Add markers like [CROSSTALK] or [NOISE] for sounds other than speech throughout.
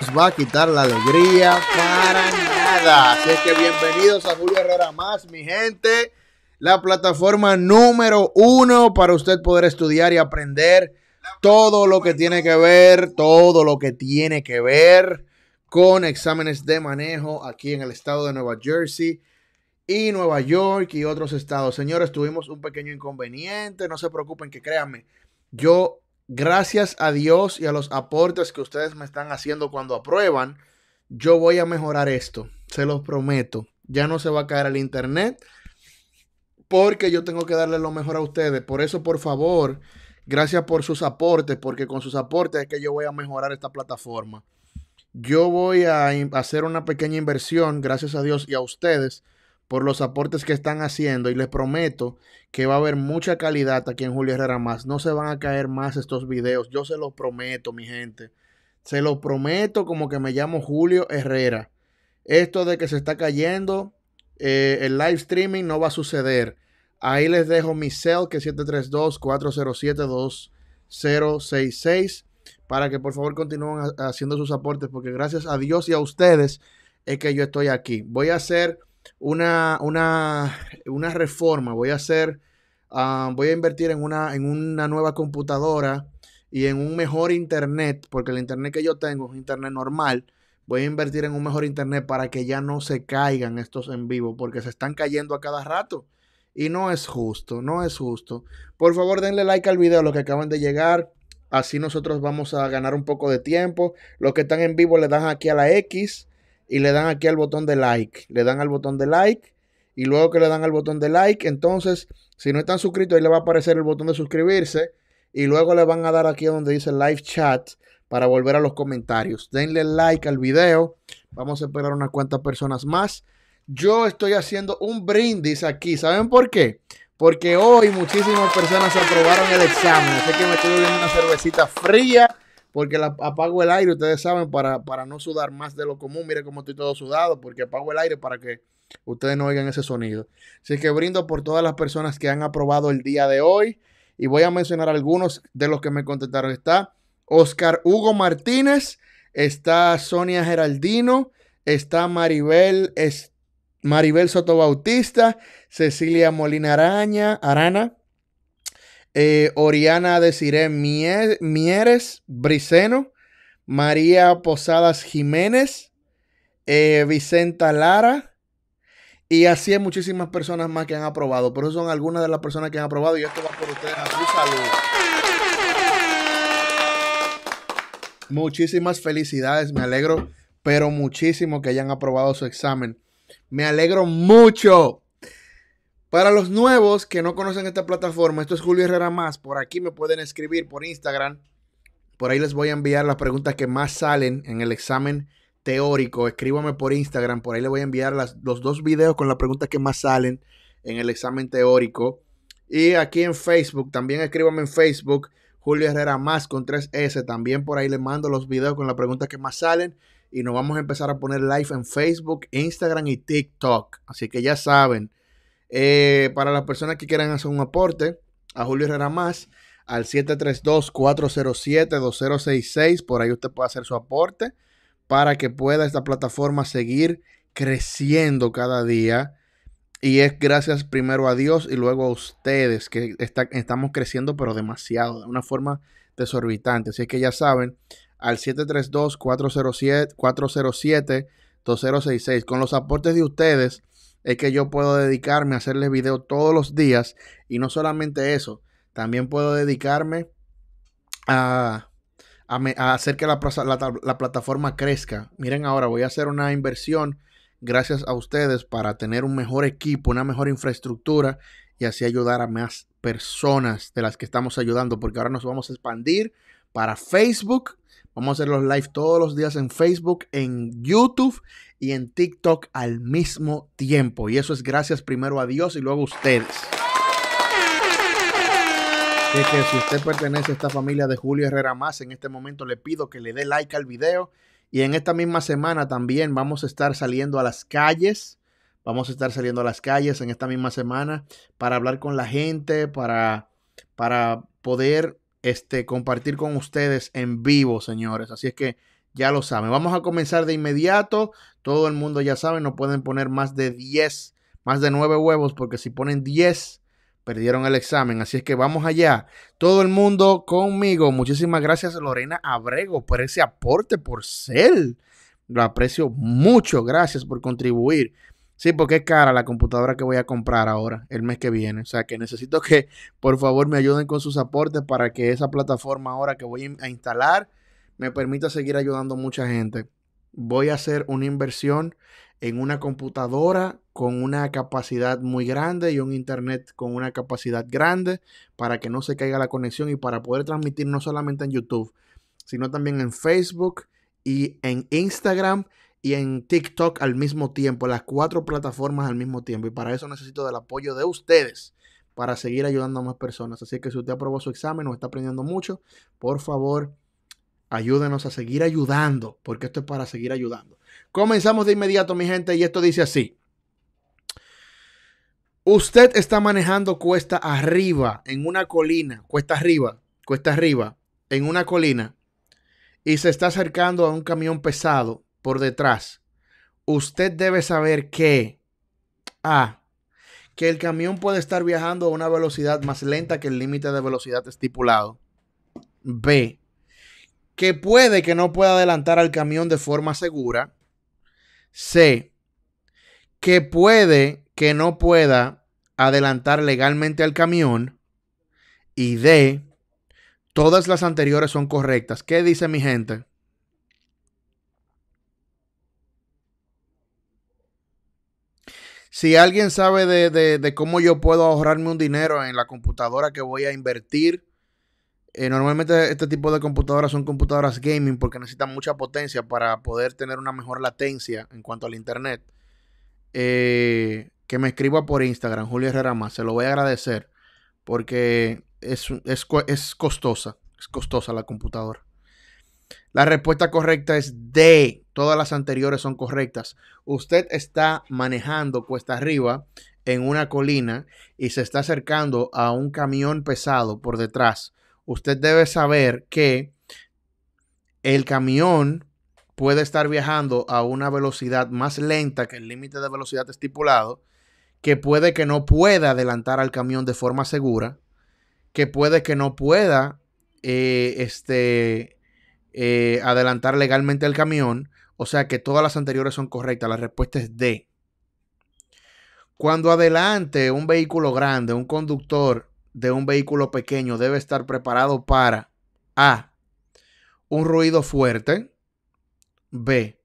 nos va a quitar la alegría para nada. Así que bienvenidos a Julio Herrera Más, mi gente. La plataforma número uno para usted poder estudiar y aprender todo lo que tiene que ver, todo lo que tiene que ver con exámenes de manejo aquí en el estado de Nueva Jersey y Nueva York y otros estados. Señores, tuvimos un pequeño inconveniente, no se preocupen que créanme, yo gracias a Dios y a los aportes que ustedes me están haciendo cuando aprueban, yo voy a mejorar esto, se los prometo. Ya no se va a caer el internet porque yo tengo que darle lo mejor a ustedes. Por eso, por favor, gracias por sus aportes, porque con sus aportes es que yo voy a mejorar esta plataforma. Yo voy a hacer una pequeña inversión, gracias a Dios y a ustedes, por los aportes que están haciendo y les prometo que va a haber mucha calidad aquí en Julio Herrera más. No se van a caer más estos videos, yo se los prometo, mi gente. Se los prometo como que me llamo Julio Herrera. Esto de que se está cayendo eh, el live streaming no va a suceder. Ahí les dejo mi cell que es 732-407-2066 para que por favor continúen haciendo sus aportes porque gracias a Dios y a ustedes es que yo estoy aquí. Voy a hacer una, una, reforma, voy a hacer, ah, voy a invertir en una, en una nueva computadora y en un mejor internet, porque el internet que yo tengo es internet normal. Voy a invertir en un mejor internet para que ya no se caigan estos en vivo, porque se están cayendo a cada rato. Y no es justo, no es justo. Por favor, denle like al video, los que acaban de llegar. Así nosotros vamos a ganar un poco de tiempo. Los que están en vivo le dan aquí a la X y le dan aquí al botón de like. Le dan al botón de like y luego que le dan al botón de like, entonces, si no están suscritos, ahí le va a aparecer el botón de suscribirse y luego le van a dar aquí donde dice live chat para volver a los comentarios. Denle like al video. Vamos a esperar unas cuantas personas más. Yo estoy haciendo un brindis aquí. ¿Saben por qué? Porque hoy muchísimas personas aprobaron el examen. Así que me estoy una cervecita fría porque la, apago el aire, ustedes saben, para, para no sudar más de lo común. Mire cómo estoy todo sudado, porque apago el aire para que ustedes no oigan ese sonido. Así que brindo por todas las personas que han aprobado el día de hoy y voy a mencionar algunos de los que me contestaron. Está Oscar Hugo Martínez, está Sonia Geraldino, está Maribel, es, Maribel Soto Bautista, Cecilia Molina Araña, Arana, eh, Oriana de Mieres Briceno, María Posadas Jiménez, eh, Vicenta Lara, y así hay muchísimas personas más que han aprobado. Pero son algunas de las personas que han aprobado y esto va por ustedes a su salud. Muchísimas felicidades, me alegro, pero muchísimo que hayan aprobado su examen. Me alegro mucho para los nuevos que no conocen esta plataforma, esto es Julio Herrera Más. Por aquí me pueden escribir por Instagram. Por ahí les voy a enviar las preguntas que más salen en el examen teórico. Escríbame por Instagram. Por ahí les voy a enviar los dos videos con las preguntas que más salen en el examen teórico. Y aquí en Facebook, también escríbame en Facebook, Julio Herrera Más con 3S. También por ahí les mando los videos con las preguntas que más salen. Y nos vamos a empezar a poner live en Facebook, Instagram y TikTok. Así que ya saben eh, para las personas que quieran hacer un aporte, a Julio Herrera Más, al 732-407-2066, por ahí usted puede hacer su aporte para que pueda esta plataforma seguir creciendo cada día. Y es gracias primero a Dios y luego a ustedes que estamos creciendo, pero demasiado, de una forma desorbitante. Así que ya saben, al 732-407-2066, con los aportes de ustedes, es que yo puedo dedicarme a hacerles video todos los días y no solamente eso, también puedo dedicarme a, hacer que la, plataforma crezca. Miren ahora, voy a hacer una inversión gracias a ustedes para tener un mejor equipo, una mejor infraestructura y así ayudar a más personas de las que estamos ayudando, porque ahora nos vamos a expandir para Facebook. Vamos a hacer los live todos los días en Facebook, en YouTube y en TikTok al mismo tiempo. Y eso es gracias primero a Dios y luego a ustedes. si usted pertenece a esta familia de Julio Herrera Más, en este momento le pido que le dé like al video. Y en esta misma semana también vamos a estar saliendo a las calles. Vamos a estar saliendo a las calles en esta misma semana para hablar con la gente, para, para poder este, compartir con ustedes en vivo, señores. Así es que ya lo saben. Vamos a comenzar de inmediato. Todo el mundo ya sabe, no pueden poner más de 10, más de 9 huevos, porque si ponen 10, perdieron el examen. Así es que vamos allá. Todo el mundo conmigo. Muchísimas gracias, Lorena Abrego, por ese aporte por ser. Lo aprecio mucho. Gracias por contribuir. Sí, porque es cara la computadora que voy a comprar ahora, el mes que viene. O sea que necesito que por favor me ayuden con sus aportes para que esa plataforma ahora que voy a instalar me permita seguir ayudando a mucha gente. Voy a hacer una inversión en una computadora con una capacidad muy grande y un internet con una capacidad grande para que no se caiga la conexión y para poder transmitir no solamente en YouTube, sino también en Facebook y en Instagram y en TikTok al mismo tiempo, las cuatro plataformas al mismo tiempo. Y para eso necesito del apoyo de ustedes para seguir ayudando a más personas. Así que si usted aprobó su examen o está aprendiendo mucho, por favor, ayúdenos a seguir ayudando, porque esto es para seguir ayudando. Comenzamos de inmediato, mi gente, y esto dice así. Usted está manejando cuesta arriba, en una colina, cuesta arriba, cuesta arriba, en una colina, y se está acercando a un camión pesado por detrás, usted debe saber que A. Que el camión puede estar viajando a una velocidad más lenta que el límite de velocidad estipulado. B. Que puede que no pueda adelantar al camión de forma segura. C. Que puede que no pueda adelantar legalmente al camión. Y D. Todas las anteriores son correctas. ¿Qué dice mi gente? Si alguien sabe de, cómo yo puedo ahorrarme un dinero en la computadora que voy a invertir, eh, normalmente este tipo de computadoras son computadoras gaming porque necesitan mucha potencia para poder tener una mejor latencia en cuanto al internet. Eh, que me escriba por Instagram, Julio Herrera Más, se lo voy a agradecer porque es, es, es costosa, es costosa la computadora. La respuesta correcta es D. Todas las anteriores son correctas. Usted está manejando cuesta arriba en una colina y se está acercando a un camión pesado por detrás. Usted debe saber que el camión puede estar viajando a una velocidad más lenta que el límite de velocidad estipulado, que puede que no pueda adelantar al camión de forma segura, que puede que no pueda eh, este, eh, adelantar legalmente al camión, o sea que todas las anteriores son correctas. La respuesta es D. Cuando adelante un vehículo grande, un conductor de un vehículo pequeño debe estar preparado para A. Un ruido fuerte. B.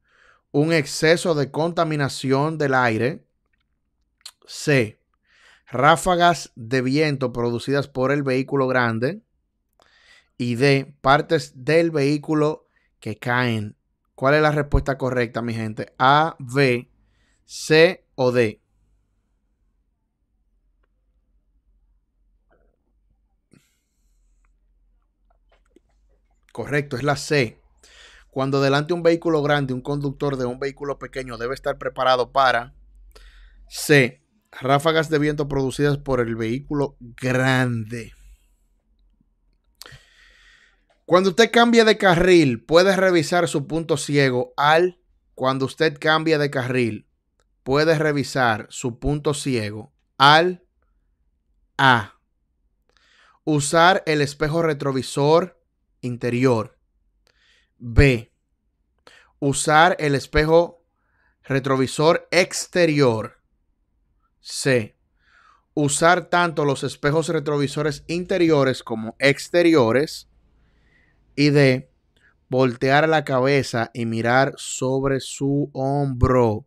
Un exceso de contaminación del aire. C. Ráfagas de viento producidas por el vehículo grande. Y D. Partes del vehículo que caen ¿Cuál es la respuesta correcta, mi gente? A, B, C o D. Correcto, es la C. Cuando delante un vehículo grande, un conductor de un vehículo pequeño debe estar preparado para C. Ráfagas de viento producidas por el vehículo grande. Cuando usted cambia de carril, puede revisar su punto ciego al. Cuando usted cambia de carril, puede revisar su punto ciego al. A. Usar el espejo retrovisor interior. B. Usar el espejo retrovisor exterior. C. Usar tanto los espejos retrovisores interiores como exteriores y de voltear la cabeza y mirar sobre su hombro.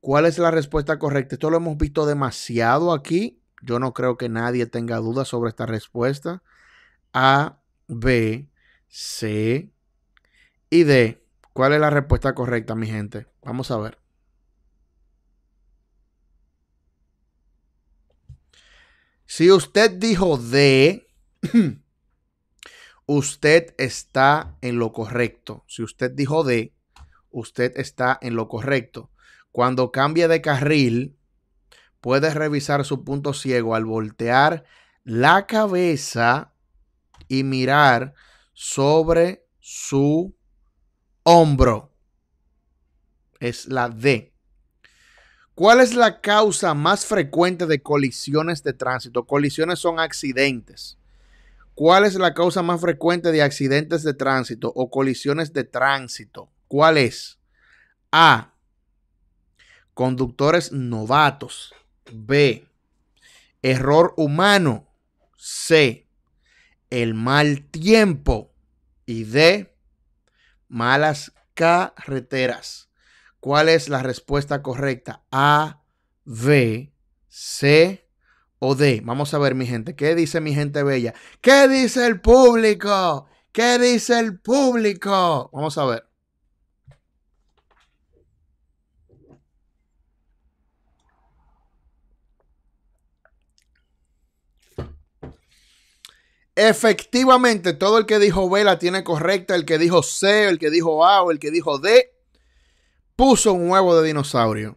¿Cuál es la respuesta correcta? Esto lo hemos visto demasiado aquí. Yo no creo que nadie tenga dudas sobre esta respuesta. A, B, C y D. ¿Cuál es la respuesta correcta, mi gente? Vamos a ver. Si usted dijo D, [CLEARS THROAT] usted está en lo correcto. Si usted dijo D, usted está en lo correcto. Cuando cambia de carril, puede revisar su punto ciego al voltear la cabeza y mirar sobre su hombro. Es la D. ¿Cuál es la causa más frecuente de colisiones de tránsito? Colisiones son accidentes. ¿Cuál es la causa más frecuente de accidentes de tránsito o colisiones de tránsito? ¿Cuál es? A. Conductores novatos. B. Error humano. C. El mal tiempo. Y D. Malas carreteras. ¿Cuál es la respuesta correcta? A, B, C o D? Vamos a ver, mi gente. ¿Qué dice mi gente bella? ¿Qué dice el público? ¿Qué dice el público? Vamos a ver. Efectivamente, todo el que dijo B la tiene correcta, el que dijo C, el que dijo A o el que dijo D, puso un huevo de dinosaurio.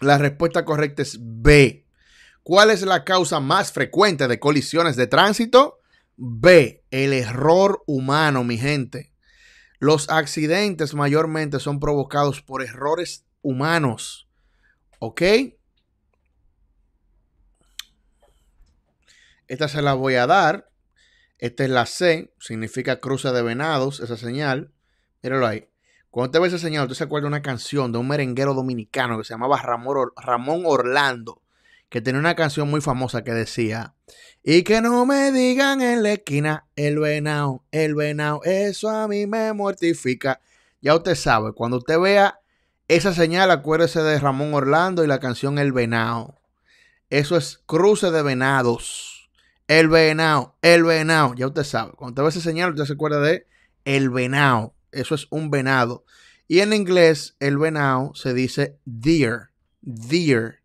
La respuesta correcta es B. ¿Cuál es la causa más frecuente de colisiones de tránsito? B, el error humano, mi gente. Los accidentes mayormente son provocados por errores humanos. ¿Ok? Esta se la voy a dar. Esta es la C, significa cruza de venados, esa señal. Míralo ahí. Cuando te ve esa señal, tú se acuerdas de una canción de un merenguero dominicano que se llamaba Ramón Orlando que tenía una canción muy famosa que decía, y que no me digan en la esquina, el venado, el venado, eso a mí me mortifica. Ya usted sabe, cuando usted vea esa señal, acuérdese de Ramón Orlando y la canción El venado. Eso es cruce de venados. El venado, el venado, ya usted sabe. Cuando usted ve esa señal, usted se acuerda de el venado. Eso es un venado. Y en inglés, el venado se dice deer, deer.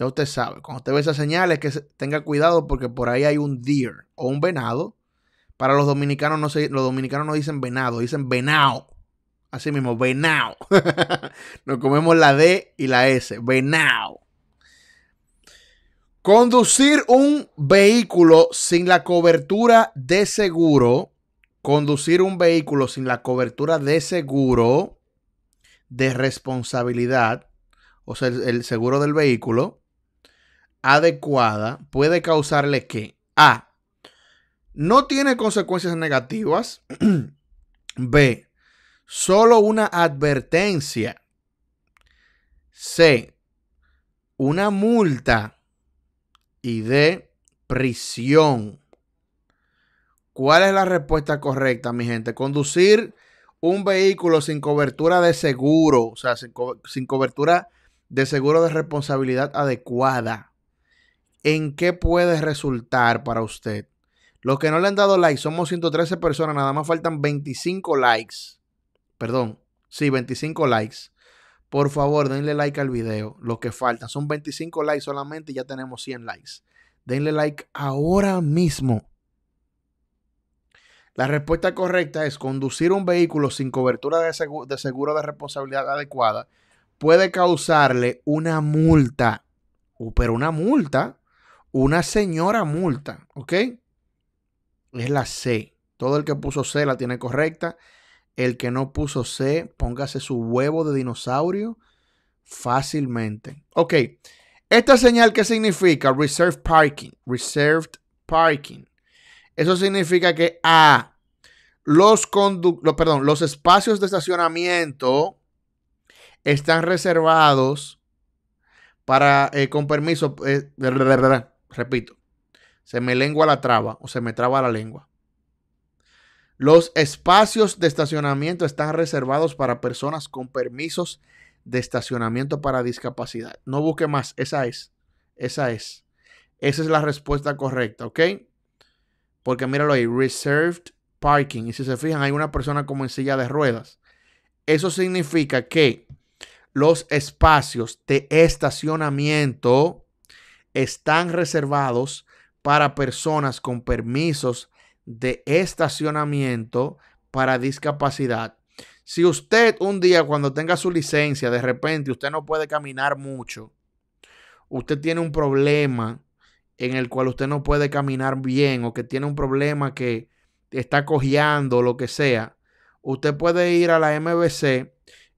Ya usted sabe, cuando usted ve esas señales, que tenga cuidado porque por ahí hay un deer o un venado. Para los dominicanos no los dominicanos no dicen venado, dicen venado. Así mismo, venao. [LAUGHS] Nos comemos la D y la S, venao. Conducir un vehículo sin la cobertura de seguro, conducir un vehículo sin la cobertura de seguro de responsabilidad, o sea, el seguro del vehículo, adecuada puede causarle que A. No tiene consecuencias negativas. [CLEARS THROAT] B. Solo una advertencia. C. Una multa. Y D. Prisión. ¿Cuál es la respuesta correcta, mi gente? Conducir un vehículo sin cobertura de seguro, o sea, sin cobertura de seguro de responsabilidad adecuada en qué puede resultar para usted. Los que no le han dado like, somos 113 personas, nada más faltan 25 likes. Perdón, sí, 25 likes. Por favor, denle like al video, lo que falta. Son 25 likes solamente y ya tenemos 100 likes. Denle like ahora mismo. La respuesta correcta es conducir un vehículo sin cobertura de seguro, de responsabilidad adecuada puede causarle una multa, uh, pero una multa una señora multa, ¿ok? Es la C. Todo el que puso C la tiene correcta. El que no puso C, póngase su huevo de dinosaurio fácilmente. Ok. Esta señal, ¿qué significa? Reserved parking. Reserved parking. Eso significa que A, los, perdón, los espacios de estacionamiento están reservados para, eh, con permiso, eh, Repito, se me lengua la traba o se me traba la lengua. Los espacios de estacionamiento están reservados para personas con permisos de estacionamiento para discapacidad. No busque más, esa es, esa es. Esa es la respuesta correcta, ¿ok? Porque míralo ahí, reserved parking. Y si se fijan, hay una persona como en silla de ruedas. Eso significa que los espacios de estacionamiento están reservados para personas con permisos de estacionamiento para discapacidad. Si usted un día cuando tenga su licencia, de repente usted no puede caminar mucho, usted tiene un problema en el cual usted no puede caminar bien o que tiene un problema que está cojeando lo que sea, usted puede ir a la MBC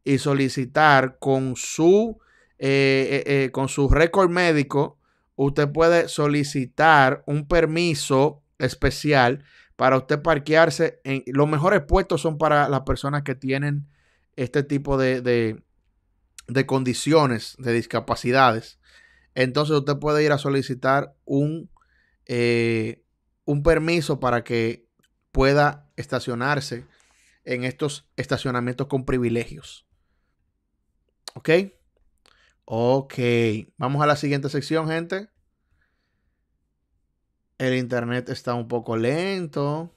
y solicitar con su, eh, eh, eh, con su récord médico usted puede solicitar un permiso especial para usted parquearse. En, los mejores puestos son para las personas que tienen este tipo de, condiciones, de discapacidades. Entonces usted puede ir a solicitar un, eh, un permiso para que pueda estacionarse en estos estacionamientos con privilegios. ¿Ok? Ok, vamos a la siguiente sección, gente. El internet está un poco lento.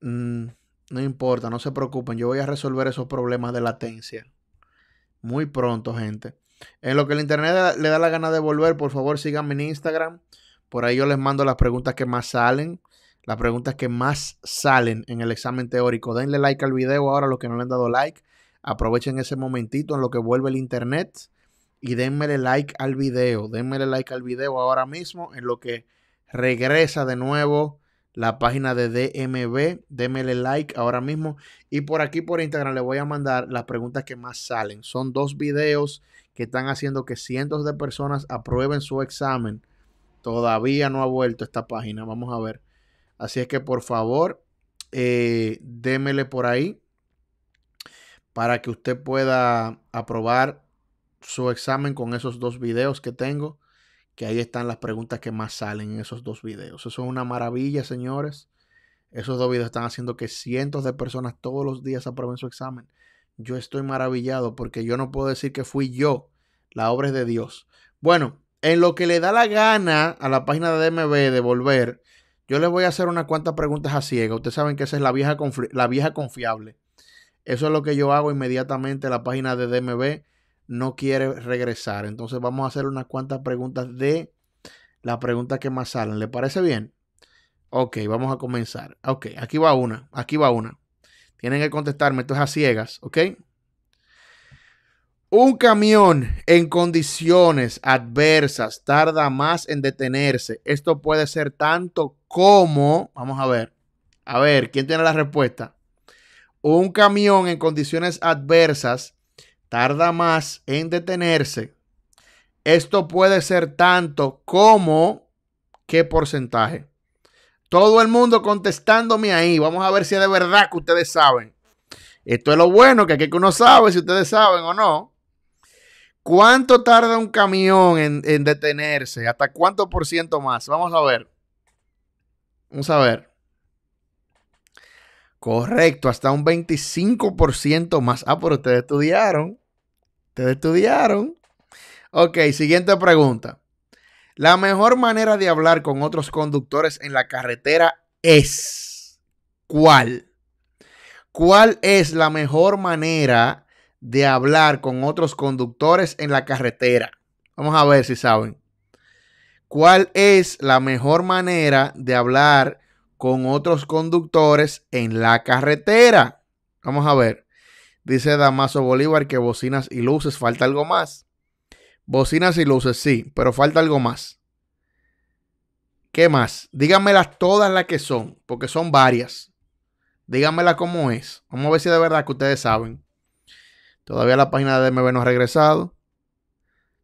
Mm, no importa, no se preocupen. Yo voy a resolver esos problemas de latencia. Muy pronto, gente. En lo que el internet le da la gana de volver, por favor síganme en Instagram. Por ahí yo les mando las preguntas que más salen. Las preguntas que más salen en el examen teórico. Denle like al video ahora los que no le han dado like. Aprovechen ese momentito en lo que vuelve el internet y denmele like al video. Denmele like al video ahora mismo en lo que regresa de nuevo la página de DMB. Denmele like ahora mismo. Y por aquí por Instagram le voy a mandar las preguntas que más salen. Son dos videos que están haciendo que cientos de personas aprueben su examen. Todavía no ha vuelto esta página. Vamos a ver. Así es que por favor, eh, démele por ahí para que usted pueda aprobar su examen con esos dos videos que tengo, que ahí están las preguntas que más salen en esos dos videos. Eso es una maravilla, señores. Esos dos videos están haciendo que cientos de personas todos los días aprueben su examen. Yo estoy maravillado porque yo no puedo decir que fui yo. La obra es de Dios. Bueno, en lo que le da la gana a la página de DMV de volver, yo les voy a hacer unas cuantas preguntas a ciega. Ustedes saben que esa es la vieja, la vieja confiable. Eso es lo que yo hago inmediatamente. La página de DMV no quiere regresar. Entonces vamos a hacer unas cuantas preguntas de las preguntas que más salen. ¿Le parece bien? Ok, vamos a comenzar. Ok, aquí va una. Aquí va una. Tienen que contestarme. Esto es a ciegas, ¿ok? Un camión en condiciones adversas tarda más en detenerse. Esto puede ser tanto como, vamos a ver, a ver, ¿quién tiene la respuesta? un camión en condiciones adversas tarda más en detenerse, esto puede ser tanto como qué porcentaje. Todo el mundo contestándome ahí. Vamos a ver si es de verdad que ustedes saben. Esto es lo bueno, que aquí uno sabe si ustedes saben o no. ¿Cuánto tarda un camión en, en detenerse? ¿Hasta cuánto por ciento más? Vamos a ver. Vamos a ver. Correcto, hasta un 25% más. Ah, pero ustedes estudiaron. Ustedes estudiaron. Ok, siguiente pregunta. La mejor manera de hablar con otros conductores en la carretera es ¿cuál? ¿Cuál es la mejor manera de hablar con otros conductores en la carretera? Vamos a ver si saben. ¿Cuál es la mejor manera de hablar con otros conductores en la carretera. Vamos a ver. Dice Damaso Bolívar que bocinas y luces, falta algo más. Bocinas y luces, sí, pero falta algo más. ¿Qué más? Díganmelas todas las que son, porque son varias. Díganmela cómo es. Vamos a ver si de verdad que ustedes saben. Todavía la página de DMV no ha regresado.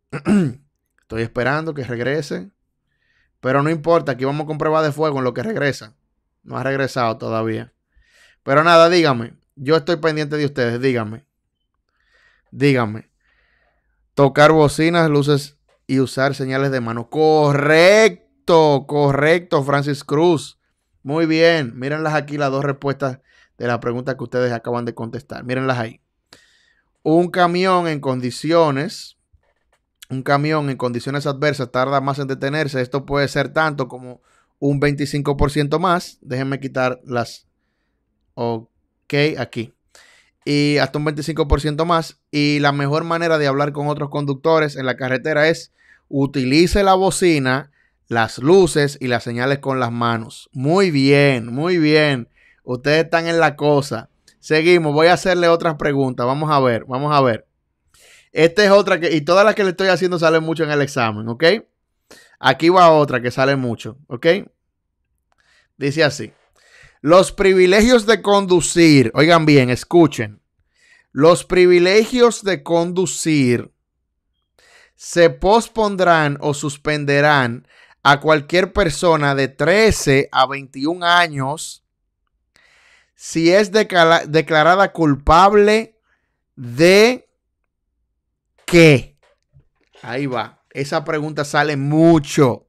[CLEARS THROAT] Estoy esperando que regrese. Pero no importa, aquí vamos con prueba de fuego en lo que regresa. No ha regresado todavía. Pero nada, dígame. Yo estoy pendiente de ustedes, dígame. Dígame. Tocar bocinas, luces y usar señales de mano. Correcto, correcto, Francis Cruz. Muy bien. Mírenlas aquí las dos respuestas de la pregunta que ustedes acaban de contestar. Mírenlas ahí. Un camión en condiciones, un camión en condiciones adversas tarda más en detenerse. Esto puede ser tanto como un 25% más. Déjenme quitar las OK aquí. Y hasta un 25% más. Y la mejor manera de hablar con otros conductores en la carretera es utilice la bocina, las luces y las señales con las manos. Muy bien, muy bien. Ustedes están en la cosa. Seguimos, voy a hacerle otras preguntas. Vamos a ver, vamos a ver. Esta es otra que, y todas las que le estoy haciendo salen mucho en el examen, ¿ok? Aquí va otra que sale mucho, ¿ok? Dice así. Los privilegios de conducir, oigan bien, escuchen. Los privilegios de conducir se pospondrán o suspenderán a cualquier persona de 13 a 21 años si es declarada culpable de qué. Ahí va. Esa pregunta sale mucho.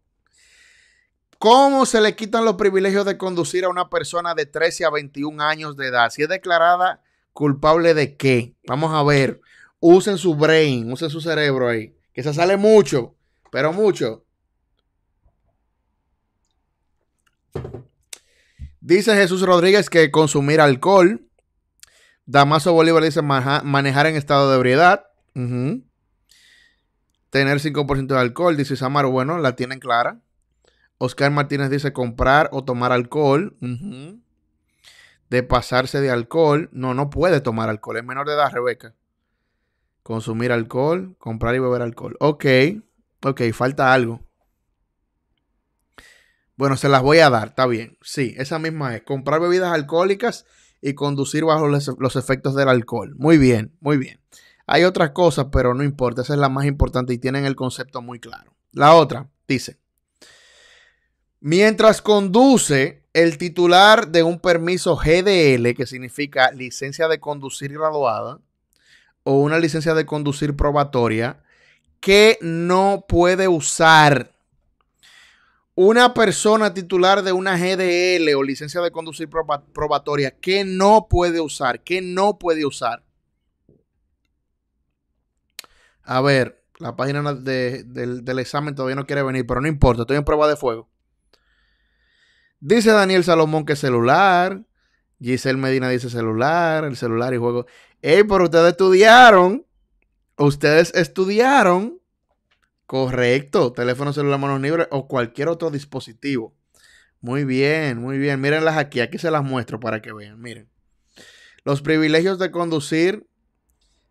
¿Cómo se le quitan los privilegios de conducir a una persona de 13 a 21 años de edad? Si es declarada culpable de qué? Vamos a ver. Usen su brain, usen su cerebro ahí. Que se sale mucho, pero mucho. Dice Jesús Rodríguez que consumir alcohol. Damaso Bolívar dice manejar en estado de ebriedad. Tener 5% de alcohol, dice Samar. Bueno, la tienen clara. Oscar Martínez dice comprar o tomar alcohol. De pasarse de alcohol. No, no puede tomar alcohol. Es menor de edad, Rebeca. Consumir alcohol, comprar y beber alcohol. Ok, ok, falta algo. Bueno, se las voy a dar, está bien. Sí, esa misma es. Comprar bebidas alcohólicas y conducir bajo los efectos del alcohol. Muy bien, muy bien. Hay otras cosas, pero no importa, esa es la más importante y tienen el concepto muy claro. La otra dice, mientras conduce el titular de un permiso GDL, que significa licencia de conducir graduada, o una licencia de conducir probatoria, que no puede usar una persona titular de una GDL o licencia de conducir probatoria que no puede usar, que no puede usar, a ver, la página del, del examen todavía no quiere venir, pero no importa, estoy en prueba de fuego. Dice Daniel Salomón que celular. Giselle Medina dice celular, el celular y juego. Ey, pero ustedes estudiaron. Ustedes estudiaron. Correcto. Teléfono celular, manos libres o cualquier otro dispositivo. Muy bien, muy bien. Mírenlas aquí. Aquí se las muestro para que vean. Miren. Los privilegios de conducir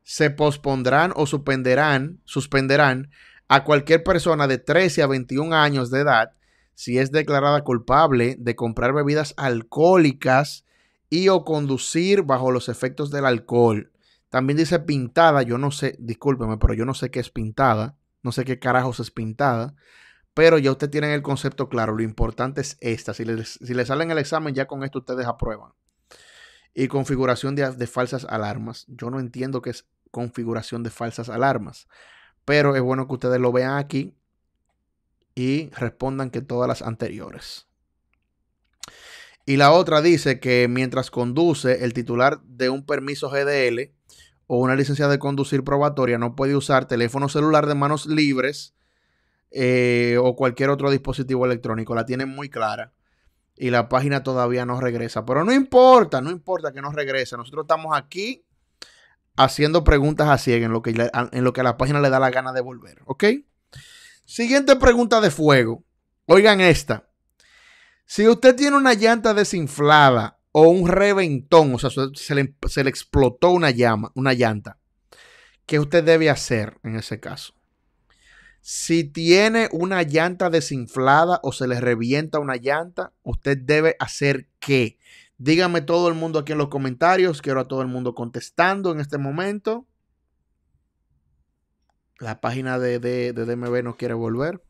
se pospondrán o suspenderán, suspenderán a cualquier persona de 13 a 21 años de edad si es declarada culpable de comprar bebidas alcohólicas y o conducir bajo los efectos del alcohol. También dice pintada, yo no sé, discúlpeme, pero yo no sé qué es pintada, no sé qué carajos es pintada, pero ya ustedes tienen el concepto claro, lo importante es esta, si les, si les salen el examen ya con esto ustedes aprueban y configuración de, falsas alarmas. Yo no entiendo qué es configuración de falsas alarmas, pero es bueno que ustedes lo vean aquí y respondan que todas las anteriores. Y la otra dice que mientras conduce el titular de un permiso GDL o una licencia de conducir probatoria no puede usar teléfono celular de manos libres eh, o cualquier otro dispositivo electrónico. La tienen muy clara y la página todavía no regresa. Pero no importa, no importa que no regrese. Nosotros estamos aquí haciendo preguntas a ciegas en lo que, en lo que a la página le da la gana de volver. ¿Ok? Siguiente pregunta de fuego. Oigan esta. Si usted tiene una llanta desinflada o un reventón, o sea, se le, se le explotó una llama, una llanta, ¿qué usted debe hacer en ese caso? Si tiene una llanta desinflada o se le revienta una llanta, usted debe hacer qué? Dígame todo el mundo aquí en los comentarios. Quiero a todo el mundo contestando en este momento. La página de, de, de DMV no quiere volver.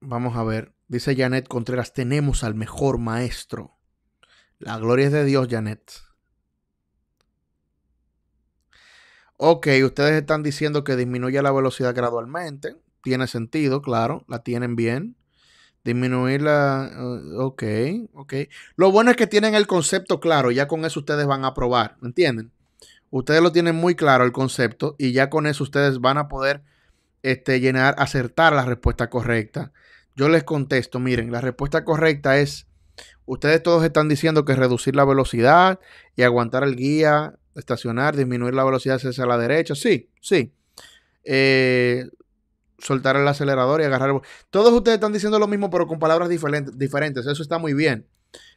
Vamos a ver. Dice Janet Contreras, tenemos al mejor maestro. La gloria es de Dios, Janet. ok, ustedes están diciendo que disminuye la velocidad gradualmente. Tiene sentido, claro, la tienen bien. Disminuir la... Uh, ok, ok. Lo bueno es que tienen el concepto claro, ya con eso ustedes van a probar, ¿entienden? Ustedes lo tienen muy claro el concepto y ya con eso ustedes van a poder este, llenar, acertar la respuesta correcta. Yo les contesto, miren, la respuesta correcta es, ustedes todos están diciendo que reducir la velocidad y aguantar el guía estacionar, disminuir la velocidad hacia la derecha, sí, sí. Eh, soltar el acelerador y agarrar. Todos ustedes están diciendo lo mismo, pero con palabras diferentes, Eso está muy bien.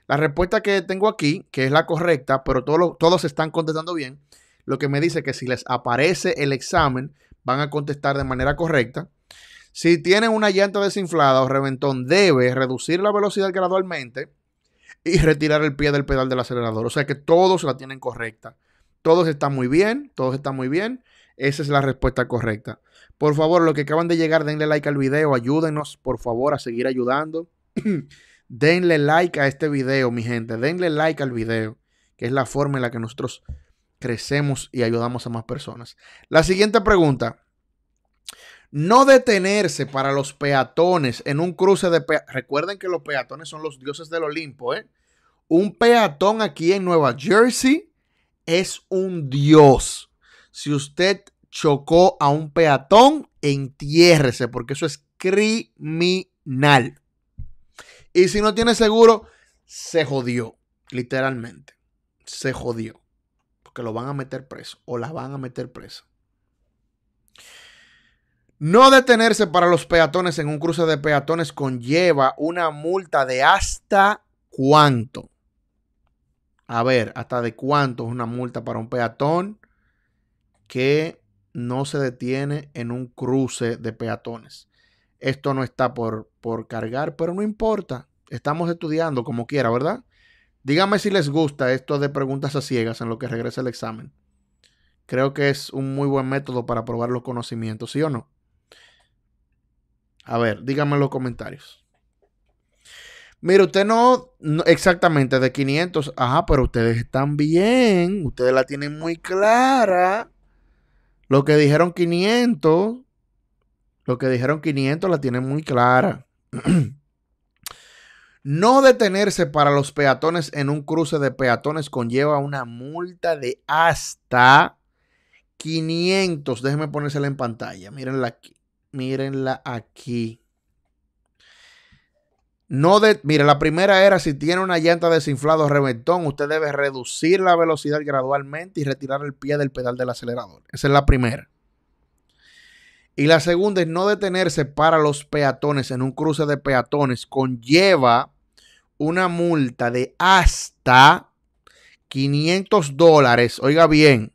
La respuesta que tengo aquí, que es la correcta, pero todos, todos están contestando bien, lo que me dice que si les aparece el examen, van a contestar de manera correcta. Si tienen una llanta desinflada o reventón, debe reducir la velocidad gradualmente y retirar el pie del pedal del acelerador. O sea que todos la tienen correcta. Todos están muy bien, todos están muy bien. Esa es la respuesta correcta. Por favor, los que acaban de llegar, denle like al video, ayúdenos, por favor, a seguir ayudando. [CLEARS THROAT] denle like a este video, mi gente, denle like al video, que es la forma en la que nosotros crecemos y ayudamos a más personas. La siguiente pregunta. No detenerse para los peatones en un cruce de... peatones. Recuerden que los peatones son los dioses del Olimpo, ¿eh? Un peatón aquí en Nueva Jersey es un dios. Si usted chocó a un peatón, entiérrese, porque eso es criminal. Y si no tiene seguro, se jodió, literalmente. Se jodió. Porque lo van a meter preso o la van a meter presa. No detenerse para los peatones en un cruce de peatones conlleva una multa de hasta cuánto a ver hasta de cuánto es una multa para un peatón que no se detiene en un cruce de peatones. Esto no está por, por cargar, pero no importa. Estamos estudiando como quiera, ¿verdad? Díganme si les gusta esto de preguntas a ciegas en lo que regresa el examen. Creo que es un muy buen método para probar los conocimientos, ¿sí o no? A ver, díganme en los comentarios. Mire, usted no, exactamente de 500, ajá, pero ustedes están bien, ustedes la tienen muy clara. Lo que dijeron 500, lo que dijeron 500 la tienen muy clara. [CLEARS THROAT] no detenerse para los peatones en un cruce de peatones conlleva una multa de hasta 500. Déjenme ponérsela en pantalla. Mírenla aquí. Mírenla aquí. No mire, la primera era si tiene una llanta desinflada o reventón, usted debe reducir la velocidad gradualmente y retirar el pie del pedal del acelerador. Esa es la primera. Y la segunda es no detenerse para los peatones en un cruce de peatones conlleva una multa de hasta 500 dólares. Oiga bien,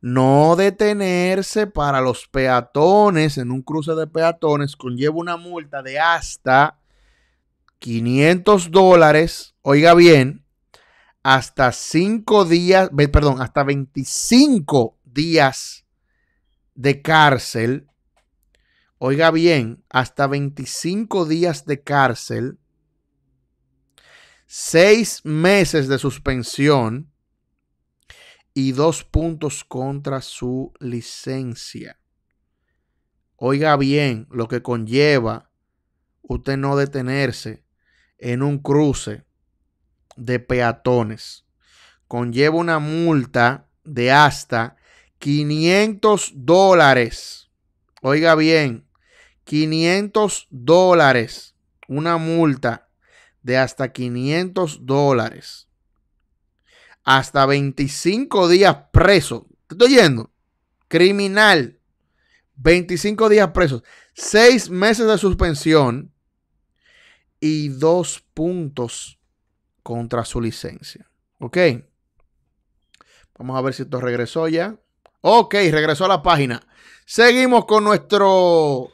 no detenerse para los peatones en un cruce de peatones conlleva una multa de hasta 500 dólares, oiga bien, hasta 5 días, perdón, hasta 25 días de cárcel. Oiga bien, hasta 25 días de cárcel, 6 meses de suspensión y 2 puntos contra su licencia. Oiga bien lo que conlleva usted no detenerse en un cruce de peatones conlleva una multa de hasta 500 dólares. Oiga bien, 500 dólares. Una multa de hasta 500 dólares. Hasta 25 días preso. ¿Te estoy yendo? Criminal. 25 días presos. 6 meses de suspensión y dos puntos contra su licencia. Ok. Vamos a ver si esto regresó ya. Ok, regresó a la página. Seguimos con nuestro,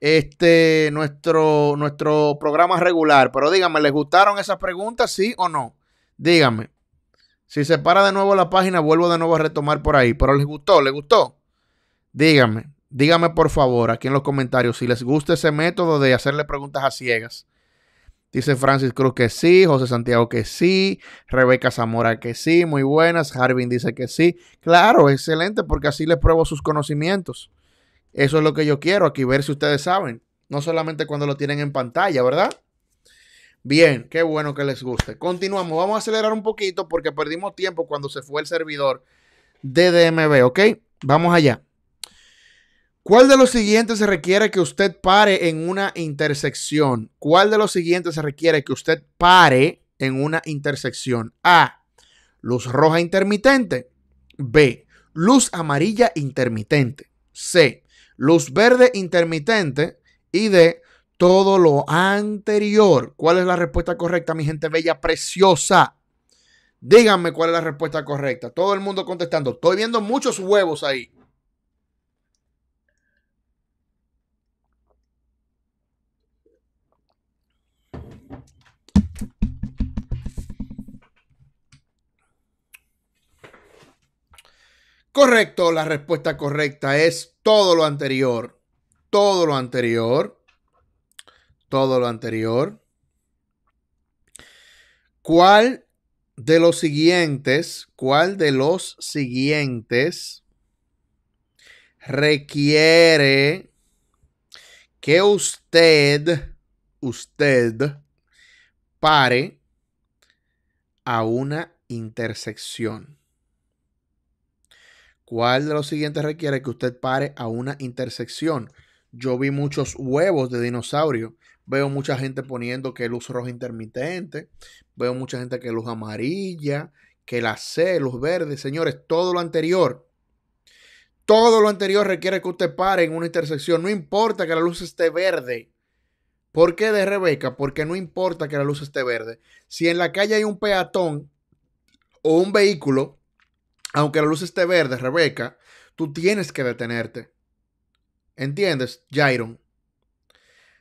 este, nuestro, nuestro programa regular. Pero díganme, ¿les gustaron esas preguntas? ¿Sí o no? Díganme. Si se para de nuevo la página, vuelvo de nuevo a retomar por ahí. Pero les gustó, les gustó. Díganme, díganme por favor aquí en los comentarios si les gusta ese método de hacerle preguntas a ciegas Dice Francis Cruz que sí, José Santiago que sí, Rebeca Zamora que sí, muy buenas, Harvin dice que sí. Claro, excelente, porque así les pruebo sus conocimientos. Eso es lo que yo quiero aquí, ver si ustedes saben. No solamente cuando lo tienen en pantalla, ¿verdad? Bien, qué bueno que les guste. Continuamos, vamos a acelerar un poquito porque perdimos tiempo cuando se fue el servidor de DMB, ¿ok? Vamos allá. ¿Cuál de los siguientes se requiere que usted pare en una intersección? ¿Cuál de los siguientes se requiere que usted pare en una intersección? A. Luz roja intermitente. B. Luz amarilla intermitente. C. Luz verde intermitente. Y D. Todo lo anterior. ¿Cuál es la respuesta correcta, mi gente bella, preciosa? Díganme cuál es la respuesta correcta. Todo el mundo contestando. Estoy viendo muchos huevos ahí. Correcto, la respuesta correcta es todo lo anterior. Todo lo anterior. Todo lo anterior. ¿Cuál de los siguientes, cuál de los siguientes requiere que usted, usted pare a una intersección? ¿Cuál de los siguientes requiere que usted pare a una intersección? Yo vi muchos huevos de dinosaurio. Veo mucha gente poniendo que luz roja intermitente. Veo mucha gente que luz amarilla, que la C, luz verde. Señores, todo lo anterior. Todo lo anterior requiere que usted pare en una intersección. No importa que la luz esté verde. ¿Por qué de Rebeca? Porque no importa que la luz esté verde. Si en la calle hay un peatón o un vehículo aunque la luz esté verde, Rebeca, tú tienes que detenerte. ¿Entiendes, Jairon?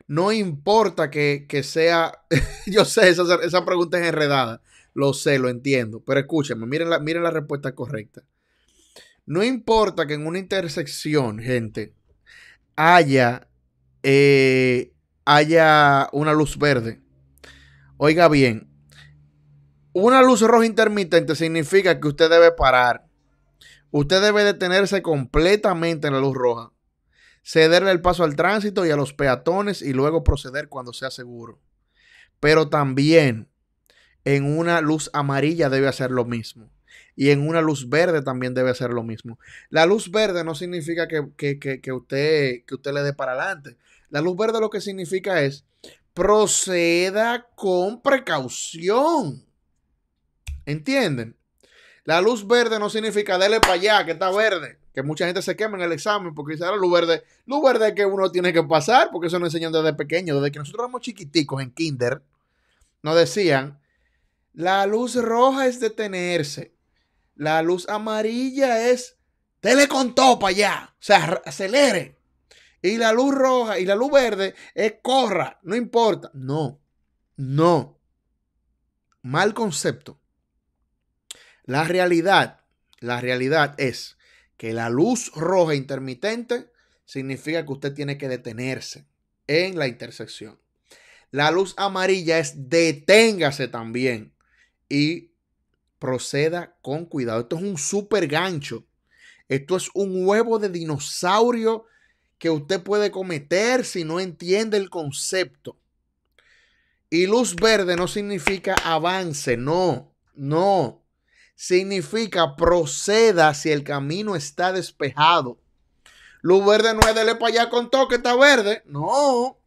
No importa que, sea, [LAUGHS] yo sé, esa, pregunta es enredada, lo sé, lo entiendo, pero escúchame, miren la, la respuesta correcta. No importa que en una intersección, gente, haya, eh, haya una luz verde. Oiga bien, una luz roja intermitente significa que usted debe parar. Usted debe detenerse completamente en la luz roja, cederle el paso al tránsito y a los peatones y luego proceder cuando sea seguro. Pero también en una luz amarilla debe hacer lo mismo. Y en una luz verde también debe hacer lo mismo. La luz verde no significa que, usted, que usted le dé para adelante. La luz verde lo que significa es proceda con precaución. ¿Entienden? La luz verde no significa dele para allá, que está verde. Que mucha gente se quema en el examen porque dice, ahora luz verde, luz verde que uno tiene que pasar, porque eso nos enseñan desde pequeño, desde que nosotros éramos chiquiticos en kinder, nos decían, la luz roja es detenerse, la luz amarilla es, dele con todo para allá, o sea, acelere. Y la luz roja y la luz verde es corra, no importa. No, no. Mal concepto la realidad, la realidad es que la luz roja intermitente significa que usted tiene que detenerse en la intersección. La luz amarilla es deténgase también y proceda con cuidado. Esto es un super gancho. Esto es un huevo de dinosaurio que usted puede cometer si no entiende el concepto. Y luz verde no significa avance, no, no significa proceda si el camino está despejado. Luz verde no es dele para allá con toque, está verde. No.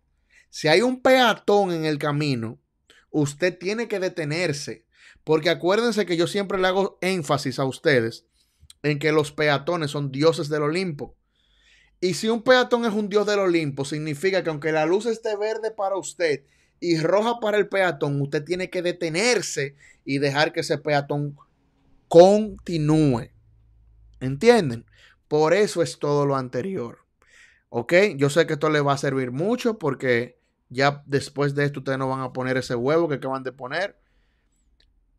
Si hay un peatón en el camino, usted tiene que detenerse. Porque acuérdense que yo siempre le hago énfasis a ustedes en que los peatones son dioses del Olimpo. Y si un peatón es un dios del Olimpo, significa que aunque la luz esté verde para usted y roja para el peatón, usted tiene que detenerse y dejar que ese peatón continúe. ¿Entienden? Por eso es todo lo anterior. ¿Ok? Yo sé que esto les va a servir mucho porque ya después de esto ustedes no van a poner ese huevo que acaban de poner.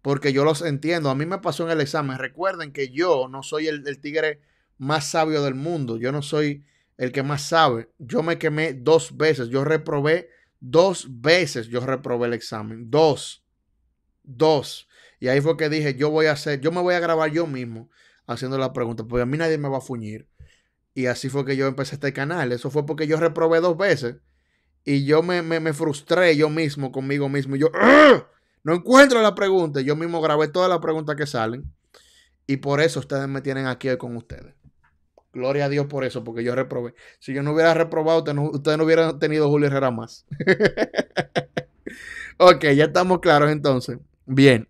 Porque yo los entiendo. A mí me pasó en el examen. Recuerden que yo no soy el, el tigre más sabio del mundo. Yo no soy el que más sabe. Yo me quemé dos veces. Yo reprobé dos veces. Yo reprobé el examen. Dos. Dos. Y ahí fue que dije, yo voy a hacer, yo me voy a grabar yo mismo haciendo la pregunta, porque a mí nadie me va a fuñir. Y así fue que yo empecé este canal. Eso fue porque yo reprobé dos veces. Y yo me, frustré yo mismo conmigo mismo. Y yo, no encuentro la pregunta. Yo mismo grabé todas las preguntas que salen. Y por eso ustedes me tienen aquí con ustedes. Gloria a Dios por eso, porque yo reprobé. Si yo no hubiera reprobado, ustedes no, no hubieran tenido Julio Herrera más. [LAUGHS] ok, ya estamos claros entonces. Bien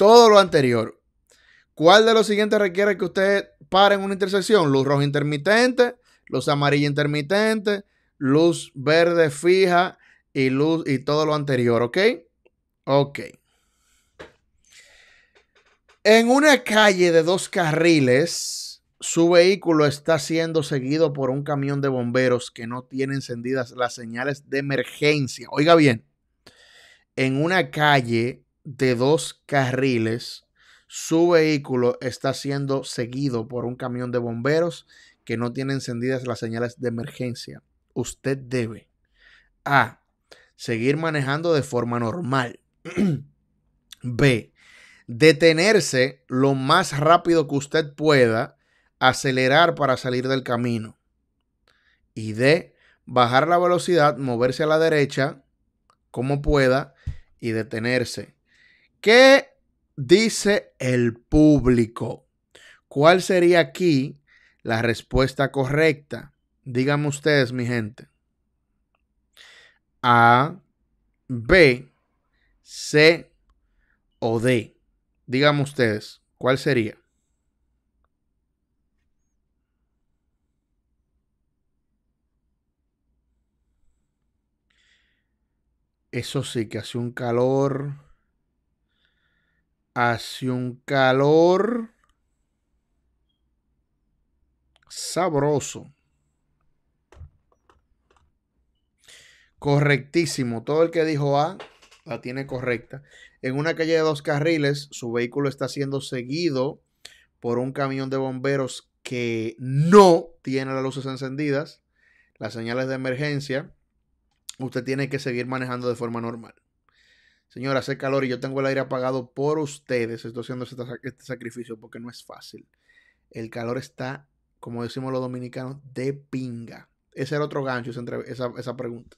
todo lo anterior. ¿Cuál de los siguientes requiere que usted pare en una intersección? Luz roja intermitente, luz amarilla intermitente, luz verde fija y luz y todo lo anterior, ¿ok? Ok. En una calle de dos carriles, su vehículo está siendo seguido por un camión de bomberos que no tiene encendidas las señales de emergencia. Oiga bien, en una calle de dos carriles, su vehículo está siendo seguido por un camión de bomberos que no tiene encendidas las señales de emergencia. Usted debe A. Seguir manejando de forma normal. [CLEARS THROAT] B. Detenerse lo más rápido que usted pueda, acelerar para salir del camino. Y D. Bajar la velocidad, moverse a la derecha como pueda y detenerse. ¿Qué dice el público? ¿Cuál sería aquí la respuesta correcta? Díganme ustedes, mi gente. A, B, C o D. Díganme ustedes, ¿cuál sería? Eso sí, que hace un calor. Hace un calor sabroso. Correctísimo. Todo el que dijo A la tiene correcta. En una calle de dos carriles, su vehículo está siendo seguido por un camión de bomberos que no tiene las luces encendidas, las señales de emergencia. Usted tiene que seguir manejando de forma normal. Señora, hace calor y yo tengo el aire apagado por ustedes. Estoy haciendo este, este, sacrificio porque no es fácil. El calor está, como decimos los dominicanos, de pinga. Ese era otro gancho, esa, esa pregunta.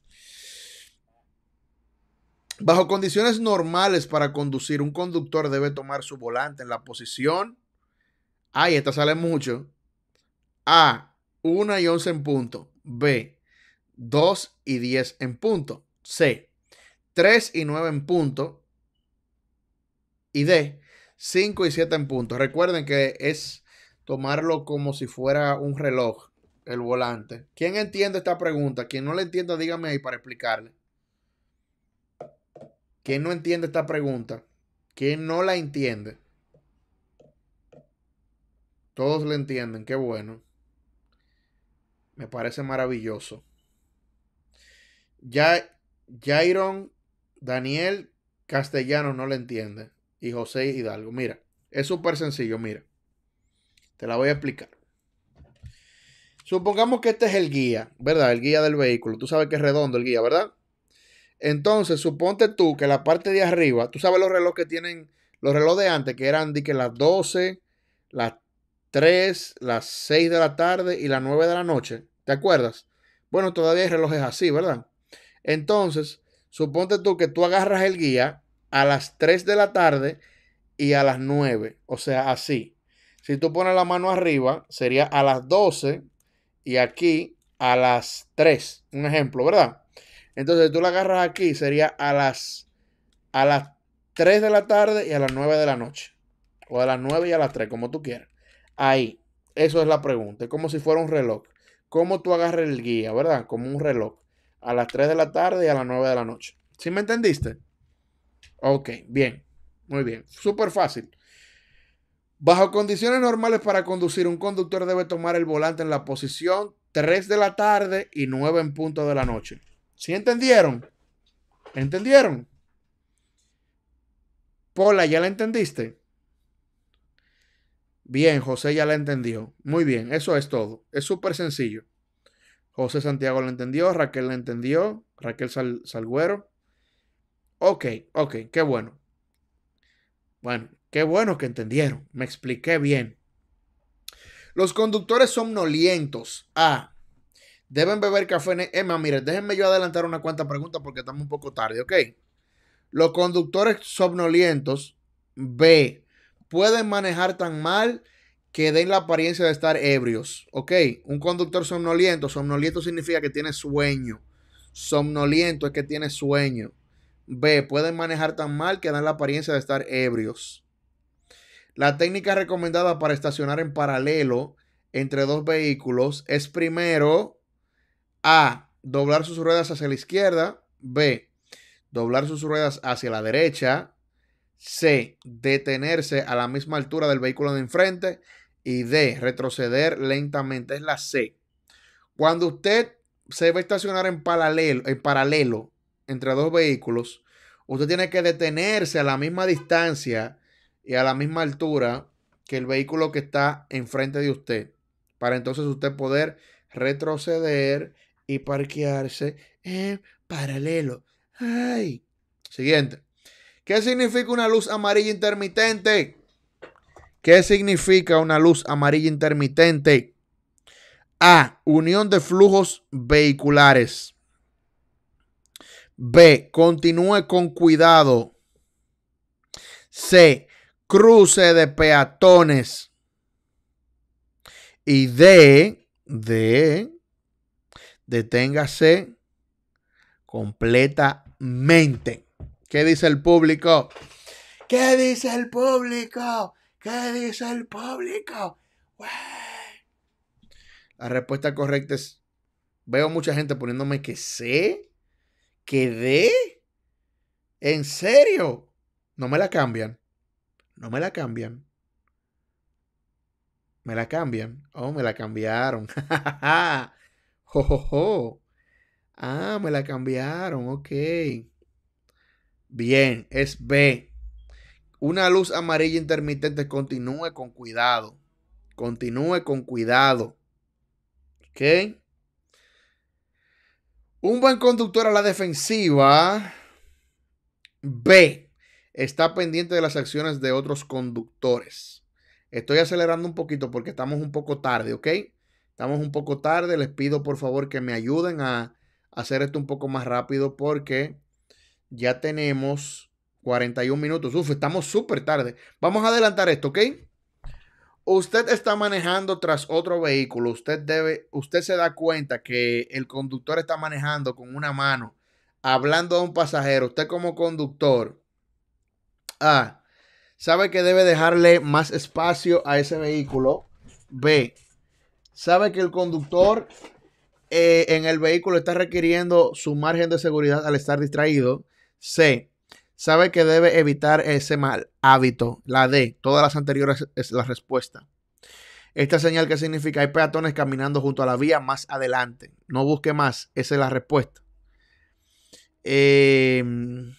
Bajo condiciones normales para conducir, un conductor debe tomar su volante en la posición. Ay, esta sale mucho. A. 1 y 11 en punto. B. 2 y 10 en punto. C. 3 y 9 en punto. Y D, 5 y 7 en punto. Recuerden que es tomarlo como si fuera un reloj, el volante. ¿Quién entiende esta pregunta? quién no la entiende dígame ahí para explicarle. ¿Quién no entiende esta pregunta? ¿Quién no la entiende? Todos la entienden, qué bueno. Me parece maravilloso. Ya, Jairon Daniel Castellano no le entiende. Y José Hidalgo. Mira, es súper sencillo, mira. Te la voy a explicar. Supongamos que este es el guía, ¿verdad? El guía del vehículo. Tú sabes que es redondo el guía, ¿verdad? Entonces, suponte tú que la parte de arriba, tú sabes los relojes que tienen, los relojes de antes, que eran de que las 12, las 3, las 6 de la tarde y las 9 de la noche. ¿Te acuerdas? Bueno, todavía reloj relojes así, ¿verdad? Entonces, Suponte tú que tú agarras el guía a las 3 de la tarde y a las 9, o sea, así. Si tú pones la mano arriba, sería a las 12 y aquí a las 3, un ejemplo, ¿verdad? Entonces, si tú la agarras aquí, sería a las, a las 3 de la tarde y a las 9 de la noche. O a las 9 y a las 3, como tú quieras. Ahí, eso es la pregunta. Es como si fuera un reloj. ¿Cómo tú agarras el guía, verdad? Como un reloj a las 3 de la tarde y a las 9 de la noche. ¿Sí me entendiste? Ok, bien, muy bien, súper fácil. Bajo condiciones normales para conducir, un conductor debe tomar el volante en la posición 3 de la tarde y 9 en punto de la noche. ¿Sí entendieron? ¿Entendieron? Pola, ¿ya la entendiste? Bien, José ya la entendió. Muy bien, eso es todo. Es súper sencillo. José Santiago lo entendió, Raquel lo entendió, Raquel Salgüero. Salguero. Ok, ok, qué bueno. Bueno, qué bueno que entendieron, me expliqué bien. Los conductores somnolientos. A. Deben beber café. E, Emma, mire, déjenme yo adelantar una cuanta pregunta porque estamos un poco tarde, ¿ok? Los conductores somnolientos. B. Pueden manejar tan mal que den la apariencia de estar ebrios. Ok, un conductor somnoliento, somnoliento significa que tiene sueño. Somnoliento es que tiene sueño. B, pueden manejar tan mal que dan la apariencia de estar ebrios. La técnica recomendada para estacionar en paralelo entre dos vehículos es primero A, doblar sus ruedas hacia la izquierda. B, doblar sus ruedas hacia la derecha. C, detenerse a la misma altura del vehículo de enfrente y D, retroceder lentamente, es la C. Cuando usted se va a estacionar en paralelo, en paralelo entre dos vehículos, usted tiene que detenerse a la misma distancia y a la misma altura que el vehículo que está enfrente de usted, para entonces usted poder retroceder y parquearse en paralelo. ¡Ay! Siguiente. ¿Qué significa una luz amarilla intermitente? ¿Qué significa una luz amarilla intermitente? A. Unión de flujos vehiculares. B. Continúe con cuidado. C. Cruce de peatones. Y D. D. Deténgase completamente. ¿Qué dice el público? ¿Qué dice el público? ¿Qué dice el público? La respuesta correcta es, veo mucha gente poniéndome que sé, que ve? ¿En serio? No me la cambian. No me la cambian. Me la cambian. Oh, me la cambiaron. [LAUGHS] jo, jo, Ah, me la cambiaron. Ok. Bien, es B una luz amarilla intermitente, continúe con cuidado. Continúe con cuidado. ¿Ok? Un buen conductor a la defensiva. B. Está pendiente de las acciones de otros conductores. Estoy acelerando un poquito porque estamos un poco tarde, ¿ok? Estamos un poco tarde. Les pido por favor que me ayuden a hacer esto un poco más rápido porque ya tenemos 41 minutos. Uf, estamos súper tarde. Vamos a adelantar esto, ¿ok? Usted está manejando tras otro vehículo. Usted debe, usted se da cuenta que el conductor está manejando con una mano, hablando a un pasajero. Usted como conductor, A, sabe que debe dejarle más espacio a ese vehículo. B, sabe que el conductor eh, en el vehículo está requiriendo su margen de seguridad al estar distraído. C, sabe que debe evitar ese mal hábito. La D, todas las anteriores es la respuesta. Esta señal que significa hay peatones caminando junto a la vía más adelante. No busque más, esa es la respuesta. Em,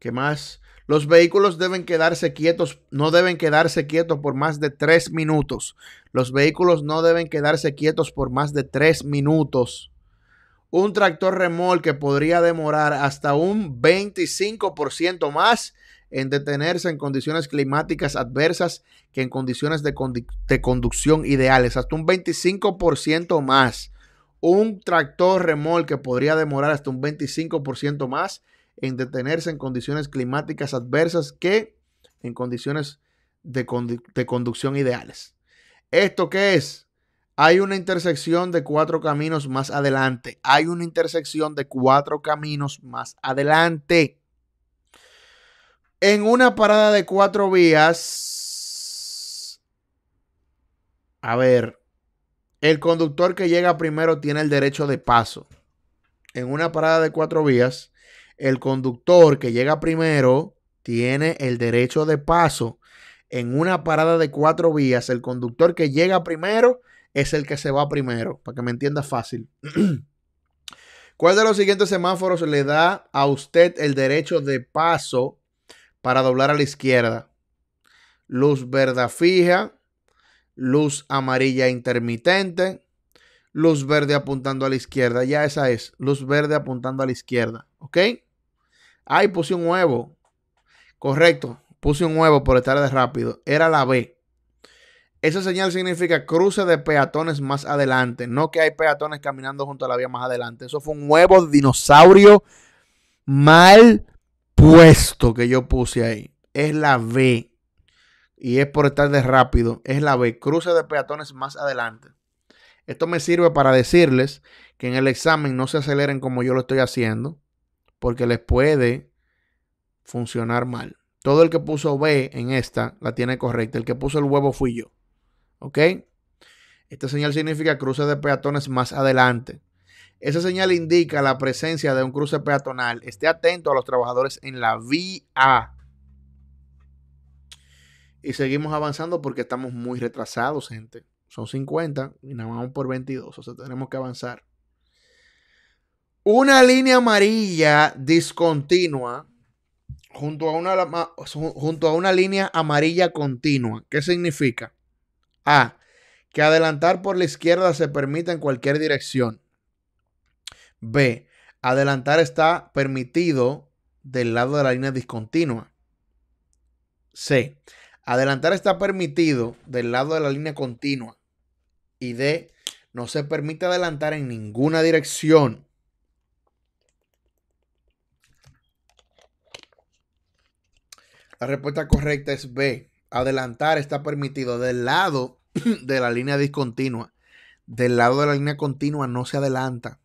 ¿Qué más? Los vehículos deben quedarse quietos, no deben quedarse quietos por más de tres minutos. Los vehículos no deben quedarse quietos por más de tres minutos un tractor remol que podría demorar hasta un 25% más en detenerse en condiciones climáticas adversas que en condiciones de, conducción ideales, hasta un 25% más. Un tractor remol que podría demorar hasta un 25% más en detenerse en condiciones climáticas adversas que en condiciones de, de conducción ideales. ¿Esto qué es? Hay una intersección de cuatro caminos más adelante. Hay una intersección de cuatro caminos más adelante. En una parada de cuatro vías. A ver. El conductor que llega primero tiene el derecho de paso. En una parada de cuatro vías, el conductor que llega primero tiene el derecho de paso. En una parada de cuatro vías, el conductor que llega primero es el que se va primero, para que me entienda fácil. [CLEARS THROAT] ¿Cuál de los siguientes semáforos le da a usted el derecho de paso para doblar a la izquierda? Luz verde fija, luz amarilla intermitente, luz verde apuntando a la izquierda. Ya esa es, luz verde apuntando a la izquierda. ¿Ok? Ay, puse un huevo. Correcto, puse un huevo por estar de rápido. Era la B. Esa señal significa cruce de peatones más adelante, no que hay peatones caminando junto a la vía más adelante. Eso fue un huevo dinosaurio mal puesto que yo puse ahí. Es la B. Y es por estar de rápido. Es la B. Cruce de peatones más adelante. Esto me sirve para decirles que en el examen no se aceleren como yo lo estoy haciendo, porque les puede funcionar mal. Todo el que puso B en esta la tiene correcta. El que puso el huevo fui yo. ¿Ok? Esta señal significa cruce de peatones más adelante. Esa señal indica la presencia de un cruce peatonal. Esté atento a los trabajadores en la vía. Y seguimos avanzando porque estamos muy retrasados, gente. Son 50 y nada más por 22, o sea, tenemos que avanzar. Una línea amarilla discontinua junto a una, junto a una línea amarilla continua. ¿Qué significa? A. Que adelantar por la izquierda se permita en cualquier dirección. B. Adelantar está permitido del lado de la línea discontinua. C. Adelantar está permitido del lado de la línea continua. Y D. No se permite adelantar en ninguna dirección. La respuesta correcta es B adelantar está permitido del lado [CLEARS THROAT] de la línea discontinua. Del lado de la línea continua no se adelanta.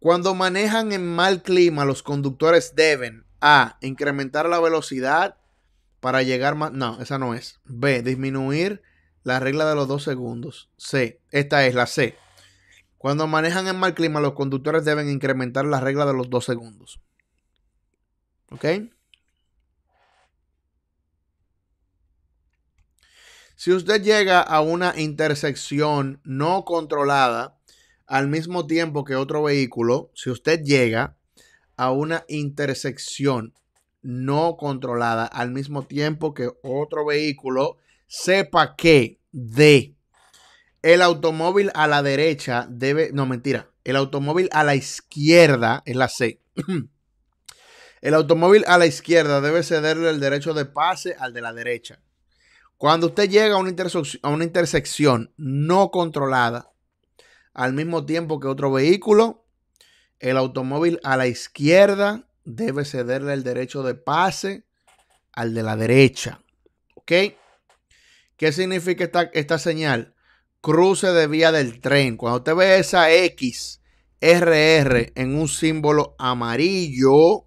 Cuando manejan en mal clima, los conductores deben A. Incrementar la velocidad para llegar más. No, esa no es. B. Disminuir la regla de los dos segundos. C. Esta es la C. Cuando manejan en mal clima, los conductores deben incrementar la regla de los dos segundos. ¿Ok? Si usted llega a una intersección no controlada al mismo tiempo que otro vehículo, si usted llega a una intersección no controlada al mismo tiempo que otro vehículo, sepa que de el automóvil a la derecha debe, no mentira, el automóvil a la izquierda es la C. [CLEARS THROAT] el automóvil a la izquierda debe cederle el derecho de pase al de la derecha. Cuando usted llega a una, intersección no controlada, al mismo tiempo que otro vehículo, el automóvil a la izquierda debe cederle el derecho de pase al de la derecha. ¿Ok? ¿Qué significa esta, esta señal? Cruce de vía del tren. Cuando usted ve esa X, RR en un símbolo amarillo,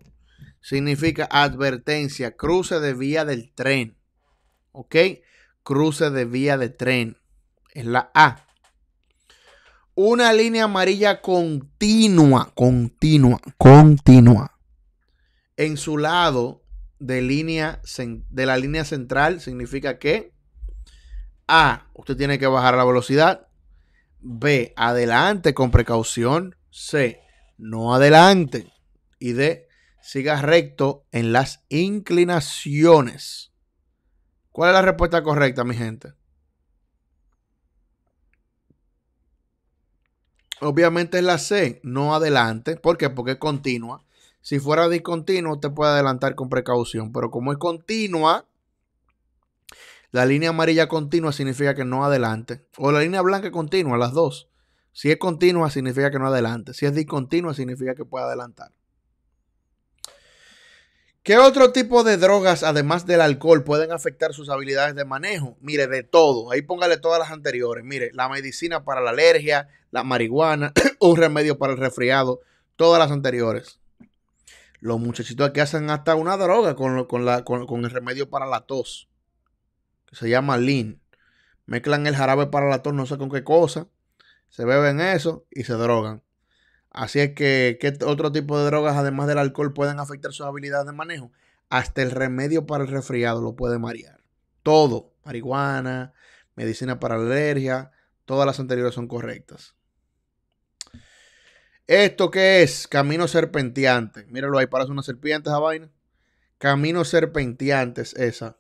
significa advertencia, cruce de vía del tren. ¿ok? Cruce de vía de tren, es la A. Una línea amarilla continua, continua, continua. En su lado de, línea, de la línea central significa que A, usted tiene que bajar la velocidad. B, adelante con precaución. C, no adelante. Y D, siga recto en las inclinaciones. ¿Cuál es la respuesta correcta, mi gente? Obviamente es la C, no adelante. ¿Por qué? Porque es continua. Si fuera discontinua, usted puede adelantar con precaución. Pero como es continua, la línea amarilla continua significa que no adelante. O la línea blanca continua, las dos. Si es continua, significa que no adelante. Si es discontinua, significa que puede adelantar. ¿Qué otro tipo de drogas, además del alcohol, pueden afectar sus habilidades de manejo? Mire, de todo. Ahí póngale todas las anteriores. Mire, la medicina para la alergia, la marihuana, [COUGHS] un remedio para el resfriado, todas las anteriores. Los muchachitos aquí hacen hasta una droga con, el remedio para la tos, que se llama lean. Mezclan el jarabe para la tos, no sé con qué cosa, se beben eso y se drogan. Así es que, ¿qué otro tipo de drogas, además del alcohol, pueden afectar sus habilidades de manejo? Hasta el remedio para el resfriado lo puede marear. Todo, marihuana, medicina para alergia, todas las anteriores son correctas. ¿Esto qué es? Camino serpenteante. Míralo ahí, parece una serpiente esa vaina. Camino serpenteantes esa.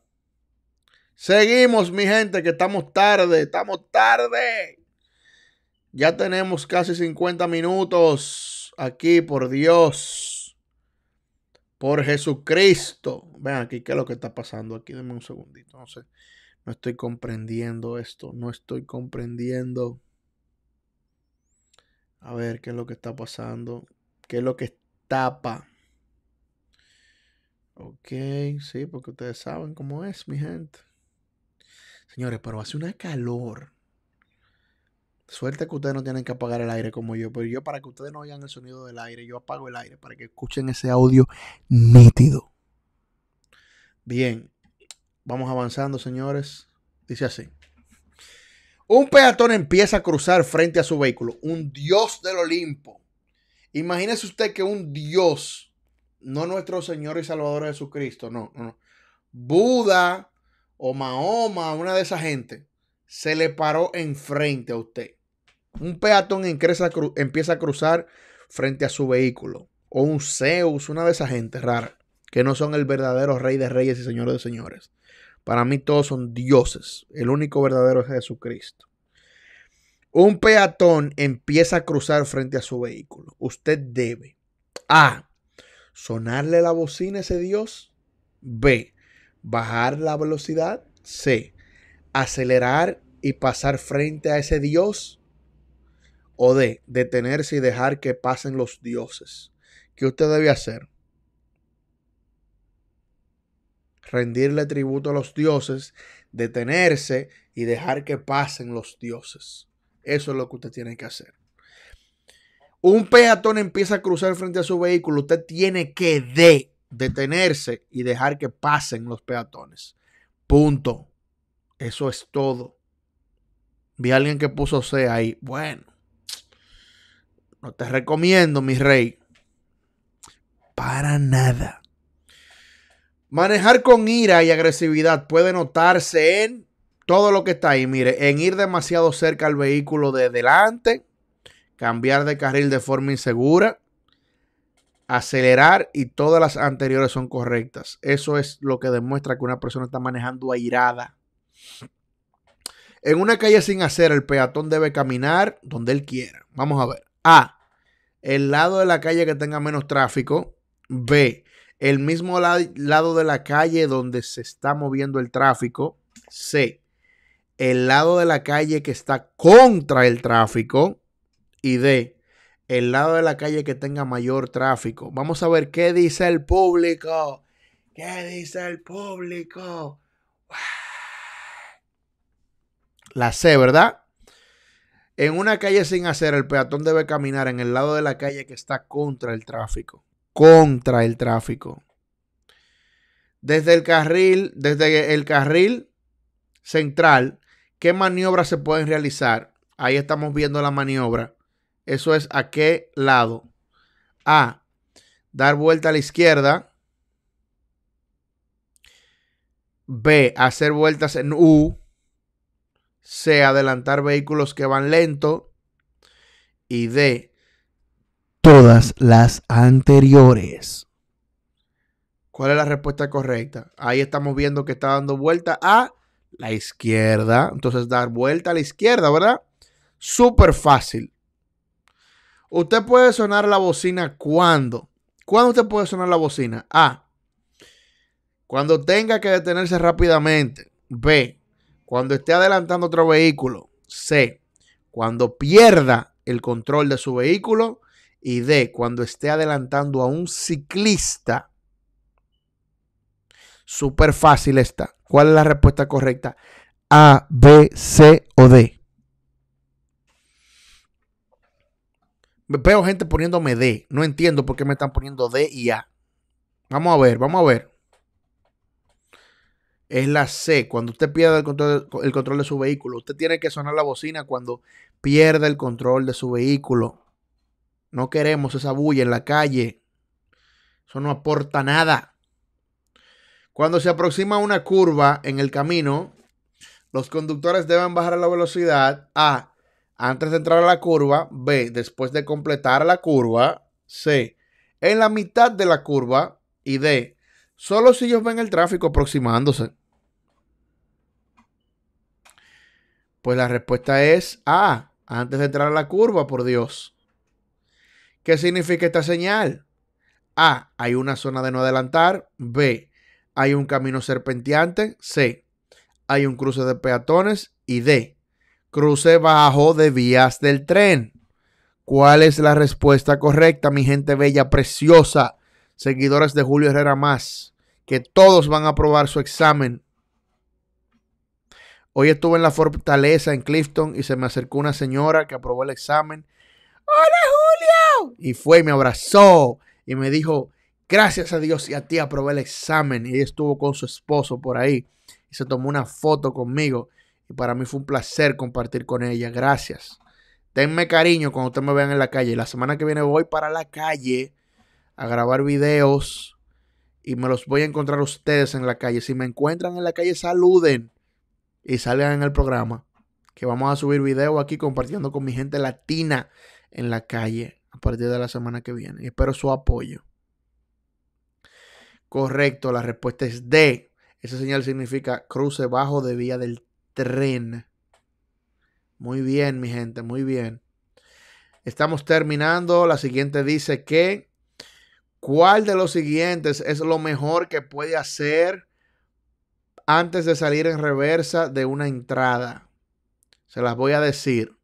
Seguimos, mi gente, que estamos tarde, estamos tarde. Ya tenemos casi 50 minutos aquí, por Dios. Por Jesucristo. Vean aquí, ¿qué es lo que está pasando aquí? Denme un segundito. No sé. No estoy comprendiendo esto. No estoy comprendiendo. A ver, ¿qué es lo que está pasando? ¿Qué es lo que tapa? Ok, sí, porque ustedes saben cómo es, mi gente. Señores, pero hace una calor. Suerte que ustedes no tienen que apagar el aire como yo, pero yo para que ustedes no oigan el sonido del aire, yo apago el aire para que escuchen ese audio nítido. Bien, vamos avanzando, señores. Dice así. Un peatón empieza a cruzar frente a su vehículo, un dios del Olimpo. Imagínese usted que un dios, no nuestro Señor y Salvador Jesucristo, no, no, no. Buda o Mahoma, una de esa gente, se le paró enfrente a usted un peatón empieza a cruzar frente a su vehículo. O un Zeus, una de esas gentes rara, que no son el verdadero rey de reyes y señores de señores. Para mí todos son dioses. El único verdadero es Jesucristo. Un peatón empieza a cruzar frente a su vehículo. Usted debe A. Sonarle la bocina a ese dios. B. Bajar la velocidad. C. Acelerar y pasar frente a ese dios o de detenerse y dejar que pasen los dioses. ¿Qué usted debe hacer? Rendirle tributo a los dioses, detenerse y dejar que pasen los dioses. Eso es lo que usted tiene que hacer. Un peatón empieza a cruzar frente a su vehículo, usted tiene que de detenerse y dejar que pasen los peatones. Punto. Eso es todo. Vi a alguien que puso C ahí. Bueno, no te recomiendo, mi rey. Para nada. Manejar con ira y agresividad puede notarse en todo lo que está ahí. Mire, en ir demasiado cerca al vehículo de delante, cambiar de carril de forma insegura, acelerar y todas las anteriores son correctas. Eso es lo que demuestra que una persona está manejando airada. En una calle sin acera, el peatón debe caminar donde él quiera. Vamos a ver. A, el lado de la calle que tenga menos tráfico. B, el mismo lado de la calle donde se está moviendo el tráfico. C, el lado de la calle que está contra el tráfico. Y D, el lado de la calle que tenga mayor tráfico. Vamos a ver qué dice el público. ¿Qué dice el público? La C, ¿verdad? En una calle sin hacer el peatón debe caminar en el lado de la calle que está contra el tráfico. Contra el tráfico. Desde el carril, desde el carril central, ¿qué maniobras se pueden realizar? Ahí estamos viendo la maniobra. Eso es a qué lado. A. Dar vuelta a la izquierda. B. Hacer vueltas en U. C, adelantar vehículos que van lento. Y D, todas las anteriores. ¿Cuál es la respuesta correcta? Ahí estamos viendo que está dando vuelta a la izquierda. Entonces, dar vuelta a la izquierda, ¿verdad? Súper fácil. Usted puede sonar la bocina cuando. ¿Cuándo usted puede sonar la bocina? A. Cuando tenga que detenerse rápidamente. B. Cuando esté adelantando otro vehículo. C. Cuando pierda el control de su vehículo. Y D. Cuando esté adelantando a un ciclista. Súper fácil esta. ¿Cuál es la respuesta correcta? A, B, C o D. Veo gente poniéndome D. No entiendo por qué me están poniendo D y A. Vamos a ver, vamos a ver es la C. Cuando usted pierde el control, de su vehículo, usted tiene que sonar la bocina cuando pierde el control de su vehículo. No queremos esa bulla en la calle. Eso no aporta nada. Cuando se aproxima una curva en el camino, los conductores deben bajar la velocidad A. Antes de entrar a la curva. B. Después de completar la curva. C. En la mitad de la curva. Y D. Solo si ellos ven el tráfico aproximándose. Pues la respuesta es A, antes de entrar a la curva, por Dios. ¿Qué significa esta señal? A, hay una zona de no adelantar. B, hay un camino serpenteante. C, hay un cruce de peatones. Y D, cruce bajo de vías del tren. ¿Cuál es la respuesta correcta, mi gente bella, preciosa? Seguidores de Julio Herrera Más, que todos van a aprobar su examen Hoy estuve en la fortaleza en Clifton y se me acercó una señora que aprobó el examen. ¡Hola, Julio! Y fue y me abrazó y me dijo, gracias a Dios y a ti aprobé el examen. Y ella estuvo con su esposo por ahí y se tomó una foto conmigo. Y para mí fue un placer compartir con ella. Gracias. Tenme cariño cuando ustedes me vean en la calle. La semana que viene voy para la calle a grabar videos y me los voy a encontrar ustedes en la calle. Si me encuentran en la calle, saluden y salgan en el programa. Que vamos a subir video aquí compartiendo con mi gente latina en la calle a partir de la semana que viene. Y espero su apoyo. Correcto, la respuesta es D. Esa señal significa cruce bajo de vía del tren. Muy bien, mi gente, muy bien. Estamos terminando. La siguiente dice que, ¿cuál de los siguientes es lo mejor que puede hacer antes de salir en reversa de una entrada. Se las voy a decir.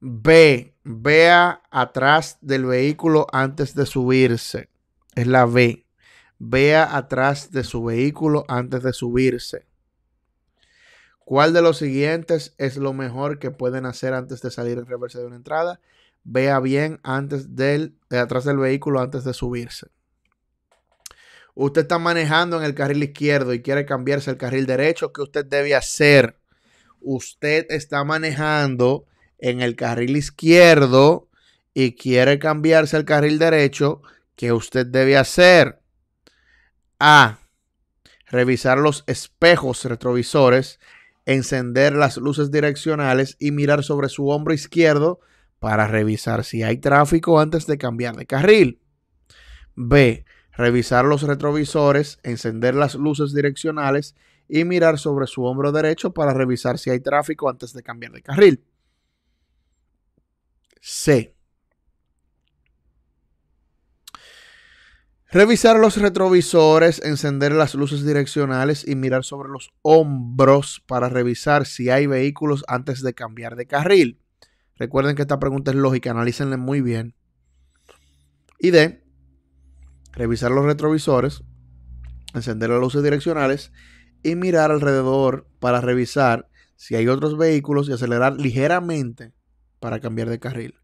B. Vea atrás del vehículo antes de subirse. Es la B. Vea atrás de su vehículo antes de subirse. ¿Cuál de los siguientes es lo mejor que pueden hacer antes de salir en reversa de una entrada? Vea bien antes del, de eh, atrás del vehículo antes de subirse usted está manejando en el carril izquierdo y quiere cambiarse al carril derecho, ¿qué usted debe hacer? Usted está manejando en el carril izquierdo y quiere cambiarse al carril derecho, ¿qué usted debe hacer? A. Revisar los espejos retrovisores, encender las luces direccionales y mirar sobre su hombro izquierdo para revisar si hay tráfico antes de cambiar de carril. B revisar los retrovisores, encender las luces direccionales y mirar sobre su hombro derecho para revisar si hay tráfico antes de cambiar de carril. C. Revisar los retrovisores, encender las luces direccionales y mirar sobre los hombros para revisar si hay vehículos antes de cambiar de carril. Recuerden que esta pregunta es lógica, analícenla muy bien. Y D revisar los retrovisores, encender las luces direccionales y mirar alrededor para revisar si hay otros vehículos y acelerar ligeramente para cambiar de carril.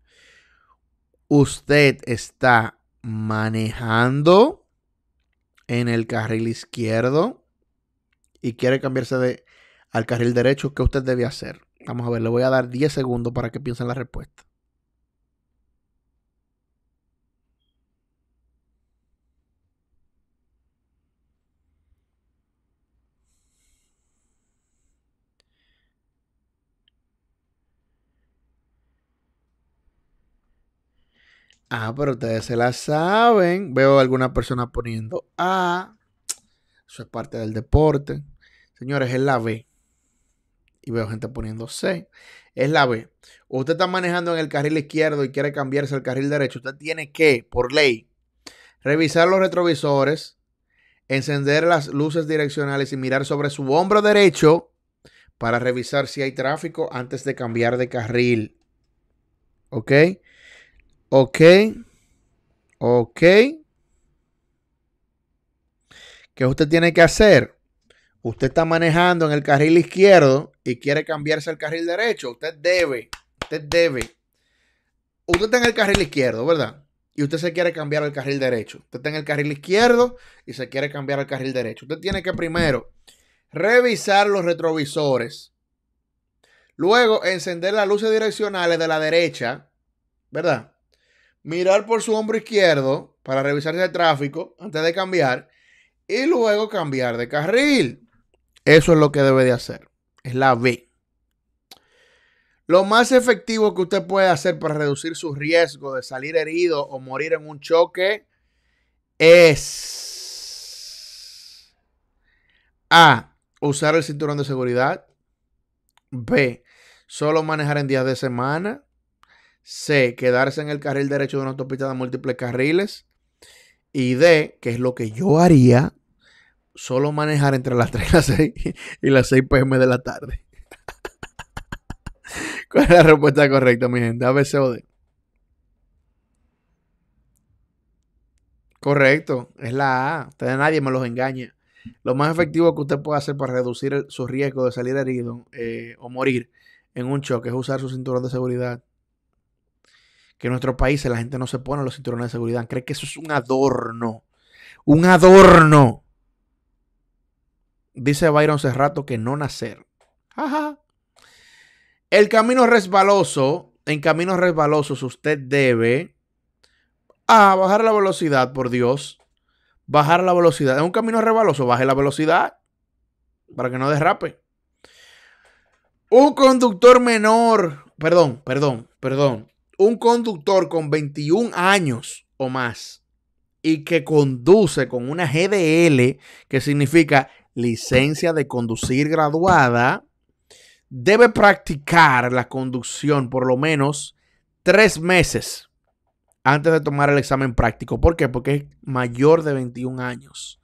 Usted está manejando en el carril izquierdo y quiere cambiarse de, al carril derecho, ¿qué usted debe hacer? Vamos a ver, le voy a dar 10 segundos para que en la respuesta. Ah, pero ustedes se la saben. Veo a alguna persona poniendo A. Eso es parte del deporte. Señores, es la B. Y veo gente poniendo C. Es la B. usted está manejando en el carril izquierdo y quiere cambiarse al carril derecho. Usted tiene que, por ley, revisar los retrovisores, encender las luces direccionales y mirar sobre su hombro derecho para revisar si hay tráfico antes de cambiar de carril. ¿Ok? Ok. Ok. ¿Qué usted tiene que hacer? Usted está manejando en el carril izquierdo y quiere cambiarse al carril derecho. Usted debe. Usted debe. Usted está en el carril izquierdo, ¿verdad? Y usted se quiere cambiar al carril derecho. Usted está en el carril izquierdo y se quiere cambiar al carril derecho. Usted tiene que primero revisar los retrovisores. Luego encender las luces direccionales de la derecha, ¿verdad? mirar por su hombro izquierdo para revisar el tráfico antes de cambiar y luego cambiar de carril. Eso es lo que debe de hacer. Es la B. Lo más efectivo que usted puede hacer para reducir su riesgo de salir herido o morir en un choque es A. Usar el cinturón de seguridad. B. Solo manejar en días de semana. C, quedarse en el carril derecho de una autopista de múltiples carriles. Y D, que es lo que yo haría, solo manejar entre las 3 y las 6, [LAUGHS] y las pm de la tarde. [LAUGHS] ¿Cuál es la respuesta correcta, mi gente? A, B, C o D. Correcto, es la A. Ustedes nadie me los engaña. Lo más efectivo que usted puede hacer para reducir su riesgo de salir herido eh, o morir en un choque es usar su cinturón de seguridad que en nuestro país la gente no se pone los cinturones de seguridad. Cree que eso es un adorno. Un adorno. Dice Byron hace rato que no nacer. El camino resbaloso, en caminos resbalosos usted debe a bajar la velocidad, por Dios. Bajar la velocidad. En un camino resbaloso, baje la velocidad para que no derrape. Un conductor menor, perdón, perdón, perdón un conductor con 21 años o más y que conduce con una GDL, que significa licencia de conducir graduada, debe practicar la conducción por lo menos tres meses antes de tomar el examen práctico. ¿Por qué? Porque es mayor de 21 años.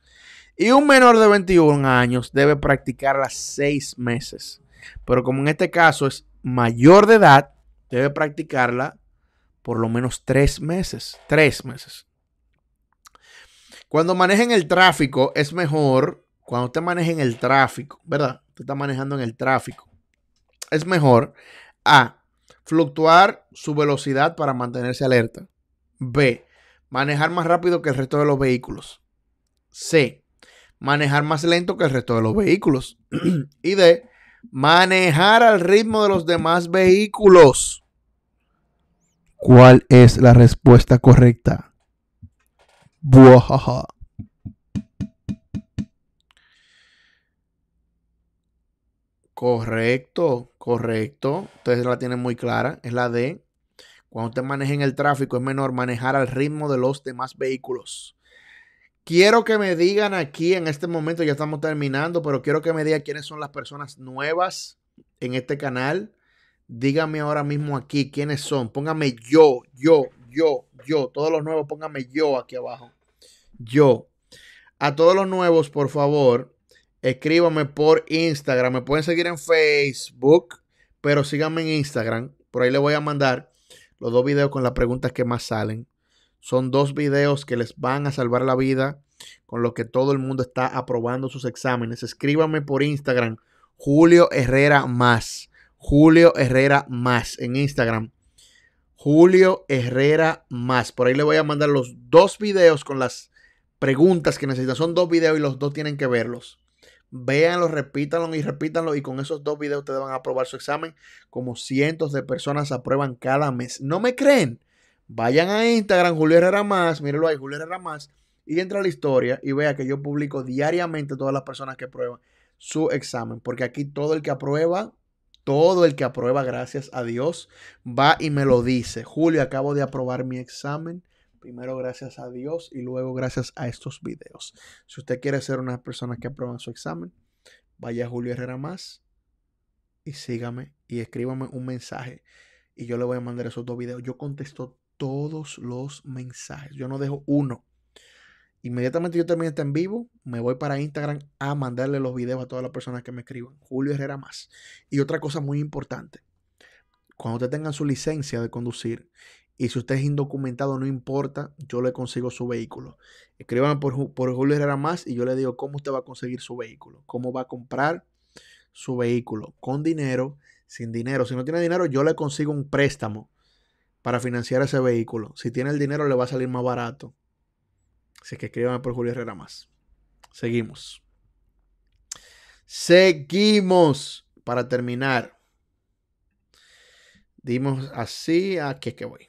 Y un menor de 21 años debe practicar las seis meses. Pero como en este caso es mayor de edad, debe practicarla por lo menos tres meses. Tres meses. Cuando manejen el tráfico es mejor, cuando usted maneje en el tráfico, ¿verdad? Usted está manejando en el tráfico. Es mejor A, fluctuar su velocidad para mantenerse alerta. B, manejar más rápido que el resto de los vehículos. C, manejar más lento que el resto de los vehículos. [CLEARS THROAT] y D, manejar al ritmo de los demás vehículos. ¿Cuál es la respuesta correcta? Buajaja. Correcto, correcto. Entonces la tienen muy clara. Es la de cuando usted maneja el tráfico es menor manejar al ritmo de los demás vehículos. Quiero que me digan aquí en este momento, ya estamos terminando, pero quiero que me digan quiénes son las personas nuevas en este canal. Dígame ahora mismo aquí quiénes son. Póngame yo, yo, yo, yo. Todos los nuevos, póngame yo aquí abajo. Yo. A todos los nuevos, por favor, escríbame por Instagram. Me pueden seguir en Facebook, pero síganme en Instagram. Por ahí les voy a mandar los dos videos con las preguntas que más salen. Son dos videos que les van a salvar la vida, con lo que todo el mundo está aprobando sus exámenes. Escríbame por Instagram, Julio Herrera Más. Julio Herrera Más en Instagram. Julio Herrera Más. Por ahí le voy a mandar los dos videos con las preguntas que necesitan. Son dos videos y los dos tienen que verlos. Véanlos, repítanlos y repítanlos. Y con esos dos videos ustedes van a aprobar su examen. Como cientos de personas aprueban cada mes. ¿No me creen? Vayan a Instagram, Julio Herrera Más. Mírenlo ahí, Julio Herrera Más. Y entra a la historia y vea que yo publico diariamente todas las personas que aprueban su examen. Porque aquí todo el que aprueba todo el que aprueba, gracias a Dios, va y me lo dice. Julio, acabo de aprobar mi examen. Primero gracias a Dios y luego gracias a estos videos. Si usted quiere ser una personas que aprueba su examen, vaya a Julio Herrera Más y sígame y escríbame un mensaje y yo le voy a mandar esos dos videos. Yo contesto todos los mensajes. Yo no dejo uno. Inmediatamente yo termine este en vivo, me voy para Instagram a mandarle los videos a todas las personas que me escriban. Julio Herrera más. Y otra cosa muy importante, cuando usted tenga su licencia de conducir y si usted es indocumentado, no importa, yo le consigo su vehículo. Escriban por, por Julio Herrera más y yo le digo cómo usted va a conseguir su vehículo, cómo va a comprar su vehículo, con dinero, sin dinero. Si no tiene dinero, yo le consigo un préstamo para financiar ese vehículo. Si tiene el dinero, le va a salir más barato. Así que escriban por Julio Herrera más. Seguimos. Seguimos. Para terminar. Dimos así a que que voy.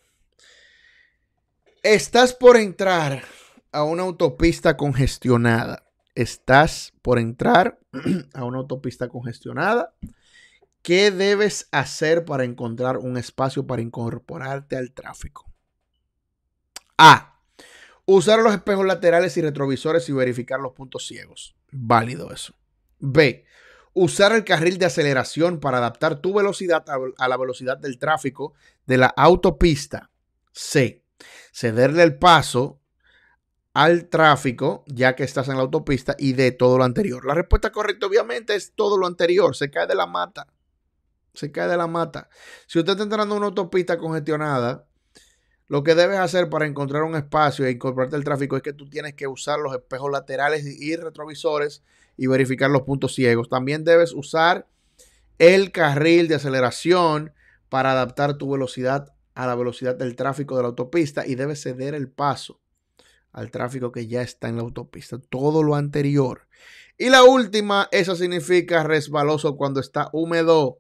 Estás por entrar a una autopista congestionada. Estás por entrar [CLEARS THROAT] a una autopista congestionada. ¿Qué debes hacer para encontrar un espacio para incorporarte al tráfico? A Usar los espejos laterales y retrovisores y verificar los puntos ciegos. Válido eso. B. Usar el carril de aceleración para adaptar tu velocidad a la velocidad del tráfico de la autopista. C. Cederle el paso al tráfico, ya que estás en la autopista, y de todo lo anterior. La respuesta correcta, obviamente, es todo lo anterior. Se cae de la mata. Se cae de la mata. Si usted está entrando a una autopista congestionada, lo que debes hacer para encontrar un espacio e incorporarte al tráfico es que tú tienes que usar los espejos laterales y retrovisores y verificar los puntos ciegos. También debes usar el carril de aceleración para adaptar tu velocidad a la velocidad del tráfico de la autopista y debes ceder el paso al tráfico que ya está en la autopista. Todo lo anterior. Y la última, eso significa resbaloso cuando está húmedo.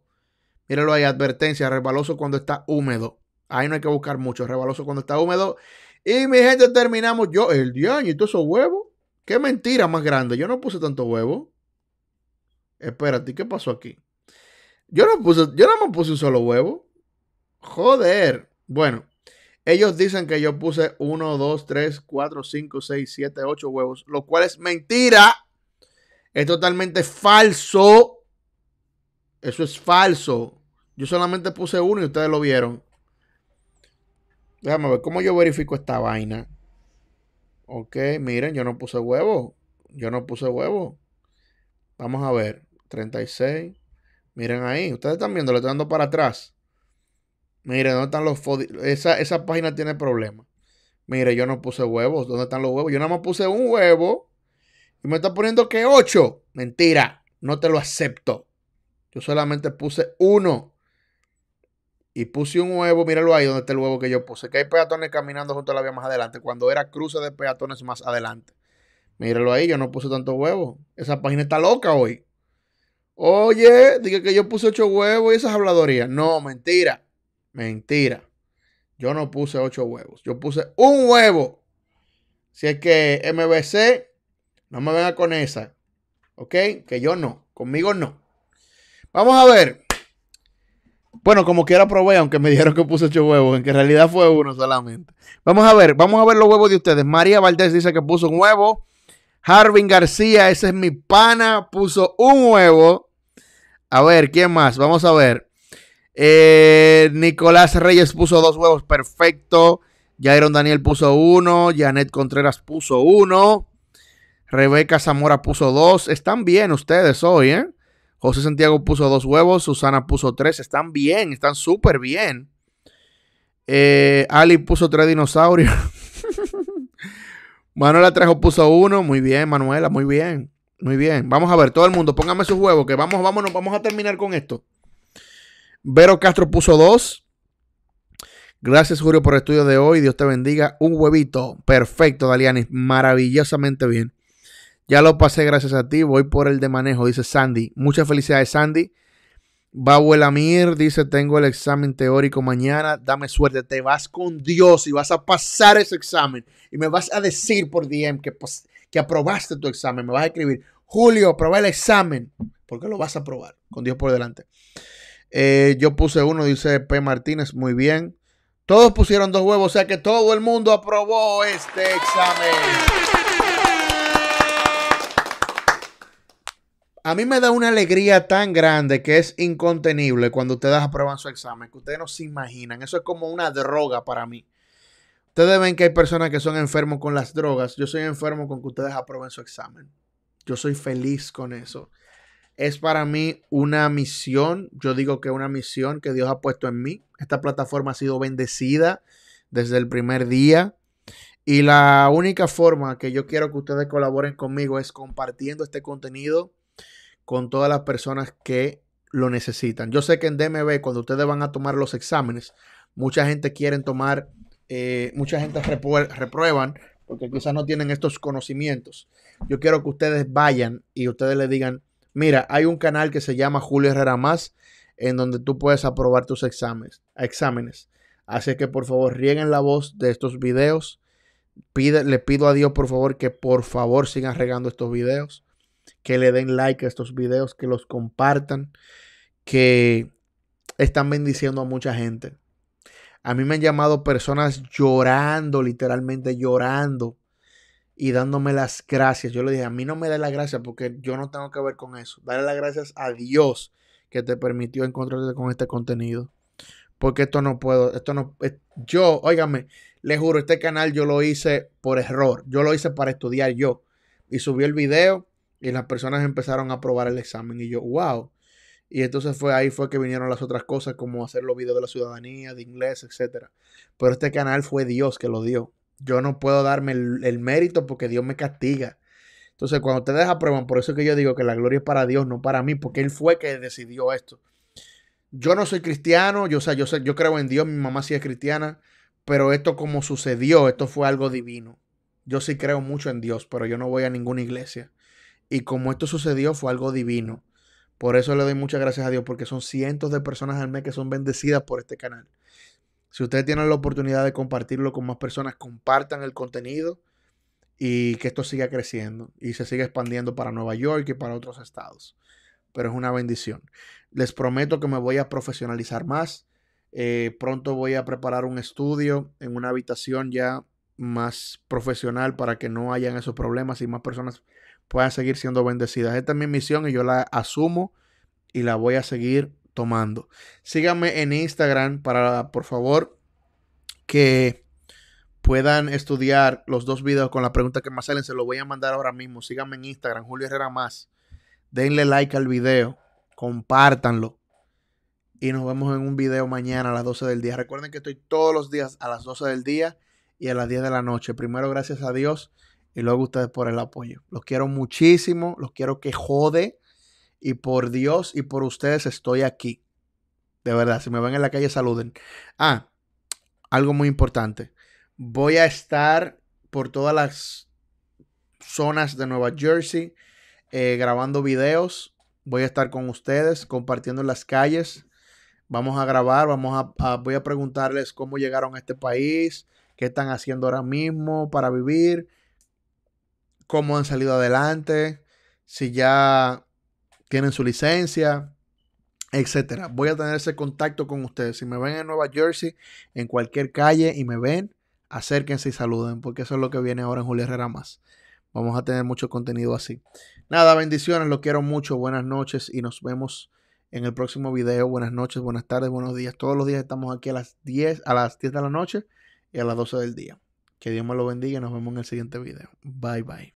Míralo ahí, advertencia, resbaloso cuando está húmedo. Ahí no hay que buscar mucho, rebaloso cuando está húmedo. Y mi gente, terminamos yo el diaño y todos esos huevos. Qué mentira más grande. Yo no puse tanto huevo. Espérate, ¿qué pasó aquí? Yo no puse, yo no me puse un solo huevo. Joder. Bueno, ellos dicen que yo puse 1, 2, 3, 4, 5, 6, 7, 8 huevos, lo cual es mentira. Es totalmente falso. Eso es falso. Yo solamente puse uno y ustedes lo vieron. Déjame ver, ¿cómo yo verifico esta vaina? Ok, miren, yo no puse huevo. Yo no puse huevo. Vamos a ver. 36. Miren ahí. Ustedes están viendo, le estoy dando para atrás. Miren, ¿dónde están los esa, esa página tiene problemas. Mire, yo no puse huevos. ¿Dónde están los huevos? Yo nada más puse un huevo. Y me está poniendo que 8. Mentira. No te lo acepto. Yo solamente puse uno y puse un huevo, míralo ahí donde está el huevo que yo puse, que hay peatones caminando junto a la vía más adelante, cuando era cruce de peatones más adelante. Míralo ahí, yo no puse tantos huevos. Esa página está loca hoy. Oye, dije que yo puse ocho huevos y esas habladorías. No, mentira, mentira. Yo no puse ocho huevos, yo puse un huevo. Si es que MBC, no me venga con esa, ¿ok? Que yo no, conmigo no. Vamos a ver. Bueno, como quiera probé, aunque me [LAUGHS] dijeron que puse ocho huevos, en que en realidad fue uno solamente. Vamos a ver, vamos a ver los huevos de ustedes. María Valdés dice que puso un huevo. Jarvin García, ese es mi pana, puso un huevo. A ver, ¿quién más? Vamos a ver. Eh, Nicolás Reyes puso dos huevos, perfecto. Jairon Daniel puso uno. Janet Contreras puso uno. Rebeca Zamora puso dos. Están bien ustedes hoy, ¿eh? José Santiago puso dos huevos, Susana puso tres. Están bien, están súper bien. Eh, Ali puso tres dinosaurios. [LAUGHS] Manuela Trejo puso uno. Muy bien, Manuela, muy bien. Muy bien. Vamos a ver, todo el mundo, póngame sus huevos, que vamos, vámonos, vamos a terminar con esto. Vero Castro puso dos. Gracias, Julio, por el estudio de hoy. Dios te bendiga. Un huevito. Perfecto, Dalianis. Maravillosamente bien. Ya lo pasé gracias a ti. Voy por el de manejo, dice Sandy. Muchas felicidades, Sandy. a Amir dice: Tengo el examen teórico mañana. Dame suerte. Te vas con Dios y vas a pasar ese examen. Y me vas a decir por DM que, pues, que aprobaste tu examen. Me vas a escribir: Julio, aprobé el examen. Porque lo vas a aprobar. Con Dios por delante. Eh, yo puse uno, dice P. Martínez. Muy bien. Todos pusieron dos huevos. O sea que todo el mundo aprobó este examen. A mí me da una alegría tan grande que es incontenible cuando ustedes aprueban su examen, que ustedes no se imaginan. Eso es como una droga para mí. Ustedes ven que hay personas que son enfermos con las drogas. Yo soy enfermo con que ustedes aprueben su examen. Yo soy feliz con eso. Es para mí una misión. Yo digo que una misión que Dios ha puesto en mí. Esta plataforma ha sido bendecida desde el primer día. Y la única forma que yo quiero que ustedes colaboren conmigo es compartiendo este contenido con todas las personas que lo necesitan. Yo sé que en DMV, cuando ustedes van a tomar los exámenes, mucha gente quiere tomar, eh, mucha gente reprueban porque quizás no tienen estos conocimientos. Yo quiero que ustedes vayan y ustedes le digan, mira, hay un canal que se llama Julio Herrera Más, en donde tú puedes aprobar tus exámenes. exámenes. Así que por favor rieguen la voz de estos videos. Pide, le pido a Dios por favor que por favor sigan regando estos videos que le den like a estos videos, que los compartan, que están bendiciendo a mucha gente. A mí me han llamado personas llorando, literalmente llorando y dándome las gracias. Yo le dije, a mí no me dé las gracias porque yo no tengo que ver con eso. Dale las gracias a Dios que te permitió encontrarte con este contenido. Porque esto no puedo, esto no, eh, yo, óigame, le juro, este canal yo lo hice por error. Yo lo hice para estudiar yo. Y subí el video y las personas empezaron a aprobar el examen y yo, wow. Y entonces fue ahí fue que vinieron las otras cosas como hacer los videos de la ciudadanía, de inglés, etc. Pero este canal fue Dios que lo dio. Yo no puedo darme el, mérito porque Dios me castiga. Entonces cuando ustedes aprueban, por eso es que yo digo que la gloria es para Dios, no para mí, porque Él fue que decidió esto. Yo no soy cristiano, yo, yo, yo creo en Dios, mi mamá sí es cristiana, pero esto como sucedió, esto fue algo divino. Yo sí creo mucho en Dios, pero yo no voy a ninguna iglesia. Y como esto sucedió fue algo divino. Por eso le doy muchas gracias a Dios, porque son cientos de personas al mes que son bendecidas por este canal. Si ustedes tienen la oportunidad de compartirlo con más personas, compartan el contenido y que esto siga creciendo y se siga expandiendo para Nueva York y para otros estados. Pero es una bendición. Les prometo que me voy a profesionalizar más. Eh, pronto voy a preparar un estudio en una habitación ya más profesional para que no hayan esos problemas y más personas puedan seguir siendo bendecidas. Esta es mi misión y yo la asumo y la voy a seguir tomando. Síganme en Instagram para, por favor, que puedan estudiar los dos videos con la pregunta que más salen. Se lo voy a mandar ahora mismo. Síganme en Instagram, Julio Herrera Más. Denle like al video, compártanlo. Y nos vemos en un video mañana a las 12 del día. Recuerden que estoy todos los días a las 12 del día y a las 10 de la noche. Primero, gracias a Dios y luego ustedes por el apoyo. Los quiero muchísimo, los quiero que jode. Y por Dios y por ustedes estoy aquí. De verdad, si me ven en la calle, saluden. Ah, algo muy importante. Voy a estar por todas las zonas de Nueva Jersey eh, grabando videos. Voy a estar con ustedes compartiendo en las calles. Vamos a grabar, vamos a, voy a preguntarles cómo llegaron a este país, qué están haciendo ahora mismo para vivir cómo han salido adelante, si ya tienen su licencia, etcétera. Voy a tener ese contacto con ustedes. Si me ven en Nueva Jersey, en cualquier calle y me ven, acérquense y saluden, porque eso es lo que viene ahora en Julio Herrera más. Vamos a tener mucho contenido así. Nada, bendiciones, lo quiero mucho, buenas noches y nos vemos en el próximo video. Buenas noches, buenas tardes, buenos días. Todos los días estamos aquí a las 10, a las 10 de la noche y a las 12 del día. Que Dios me lo bendiga y nos vemos en el siguiente video. Bye bye.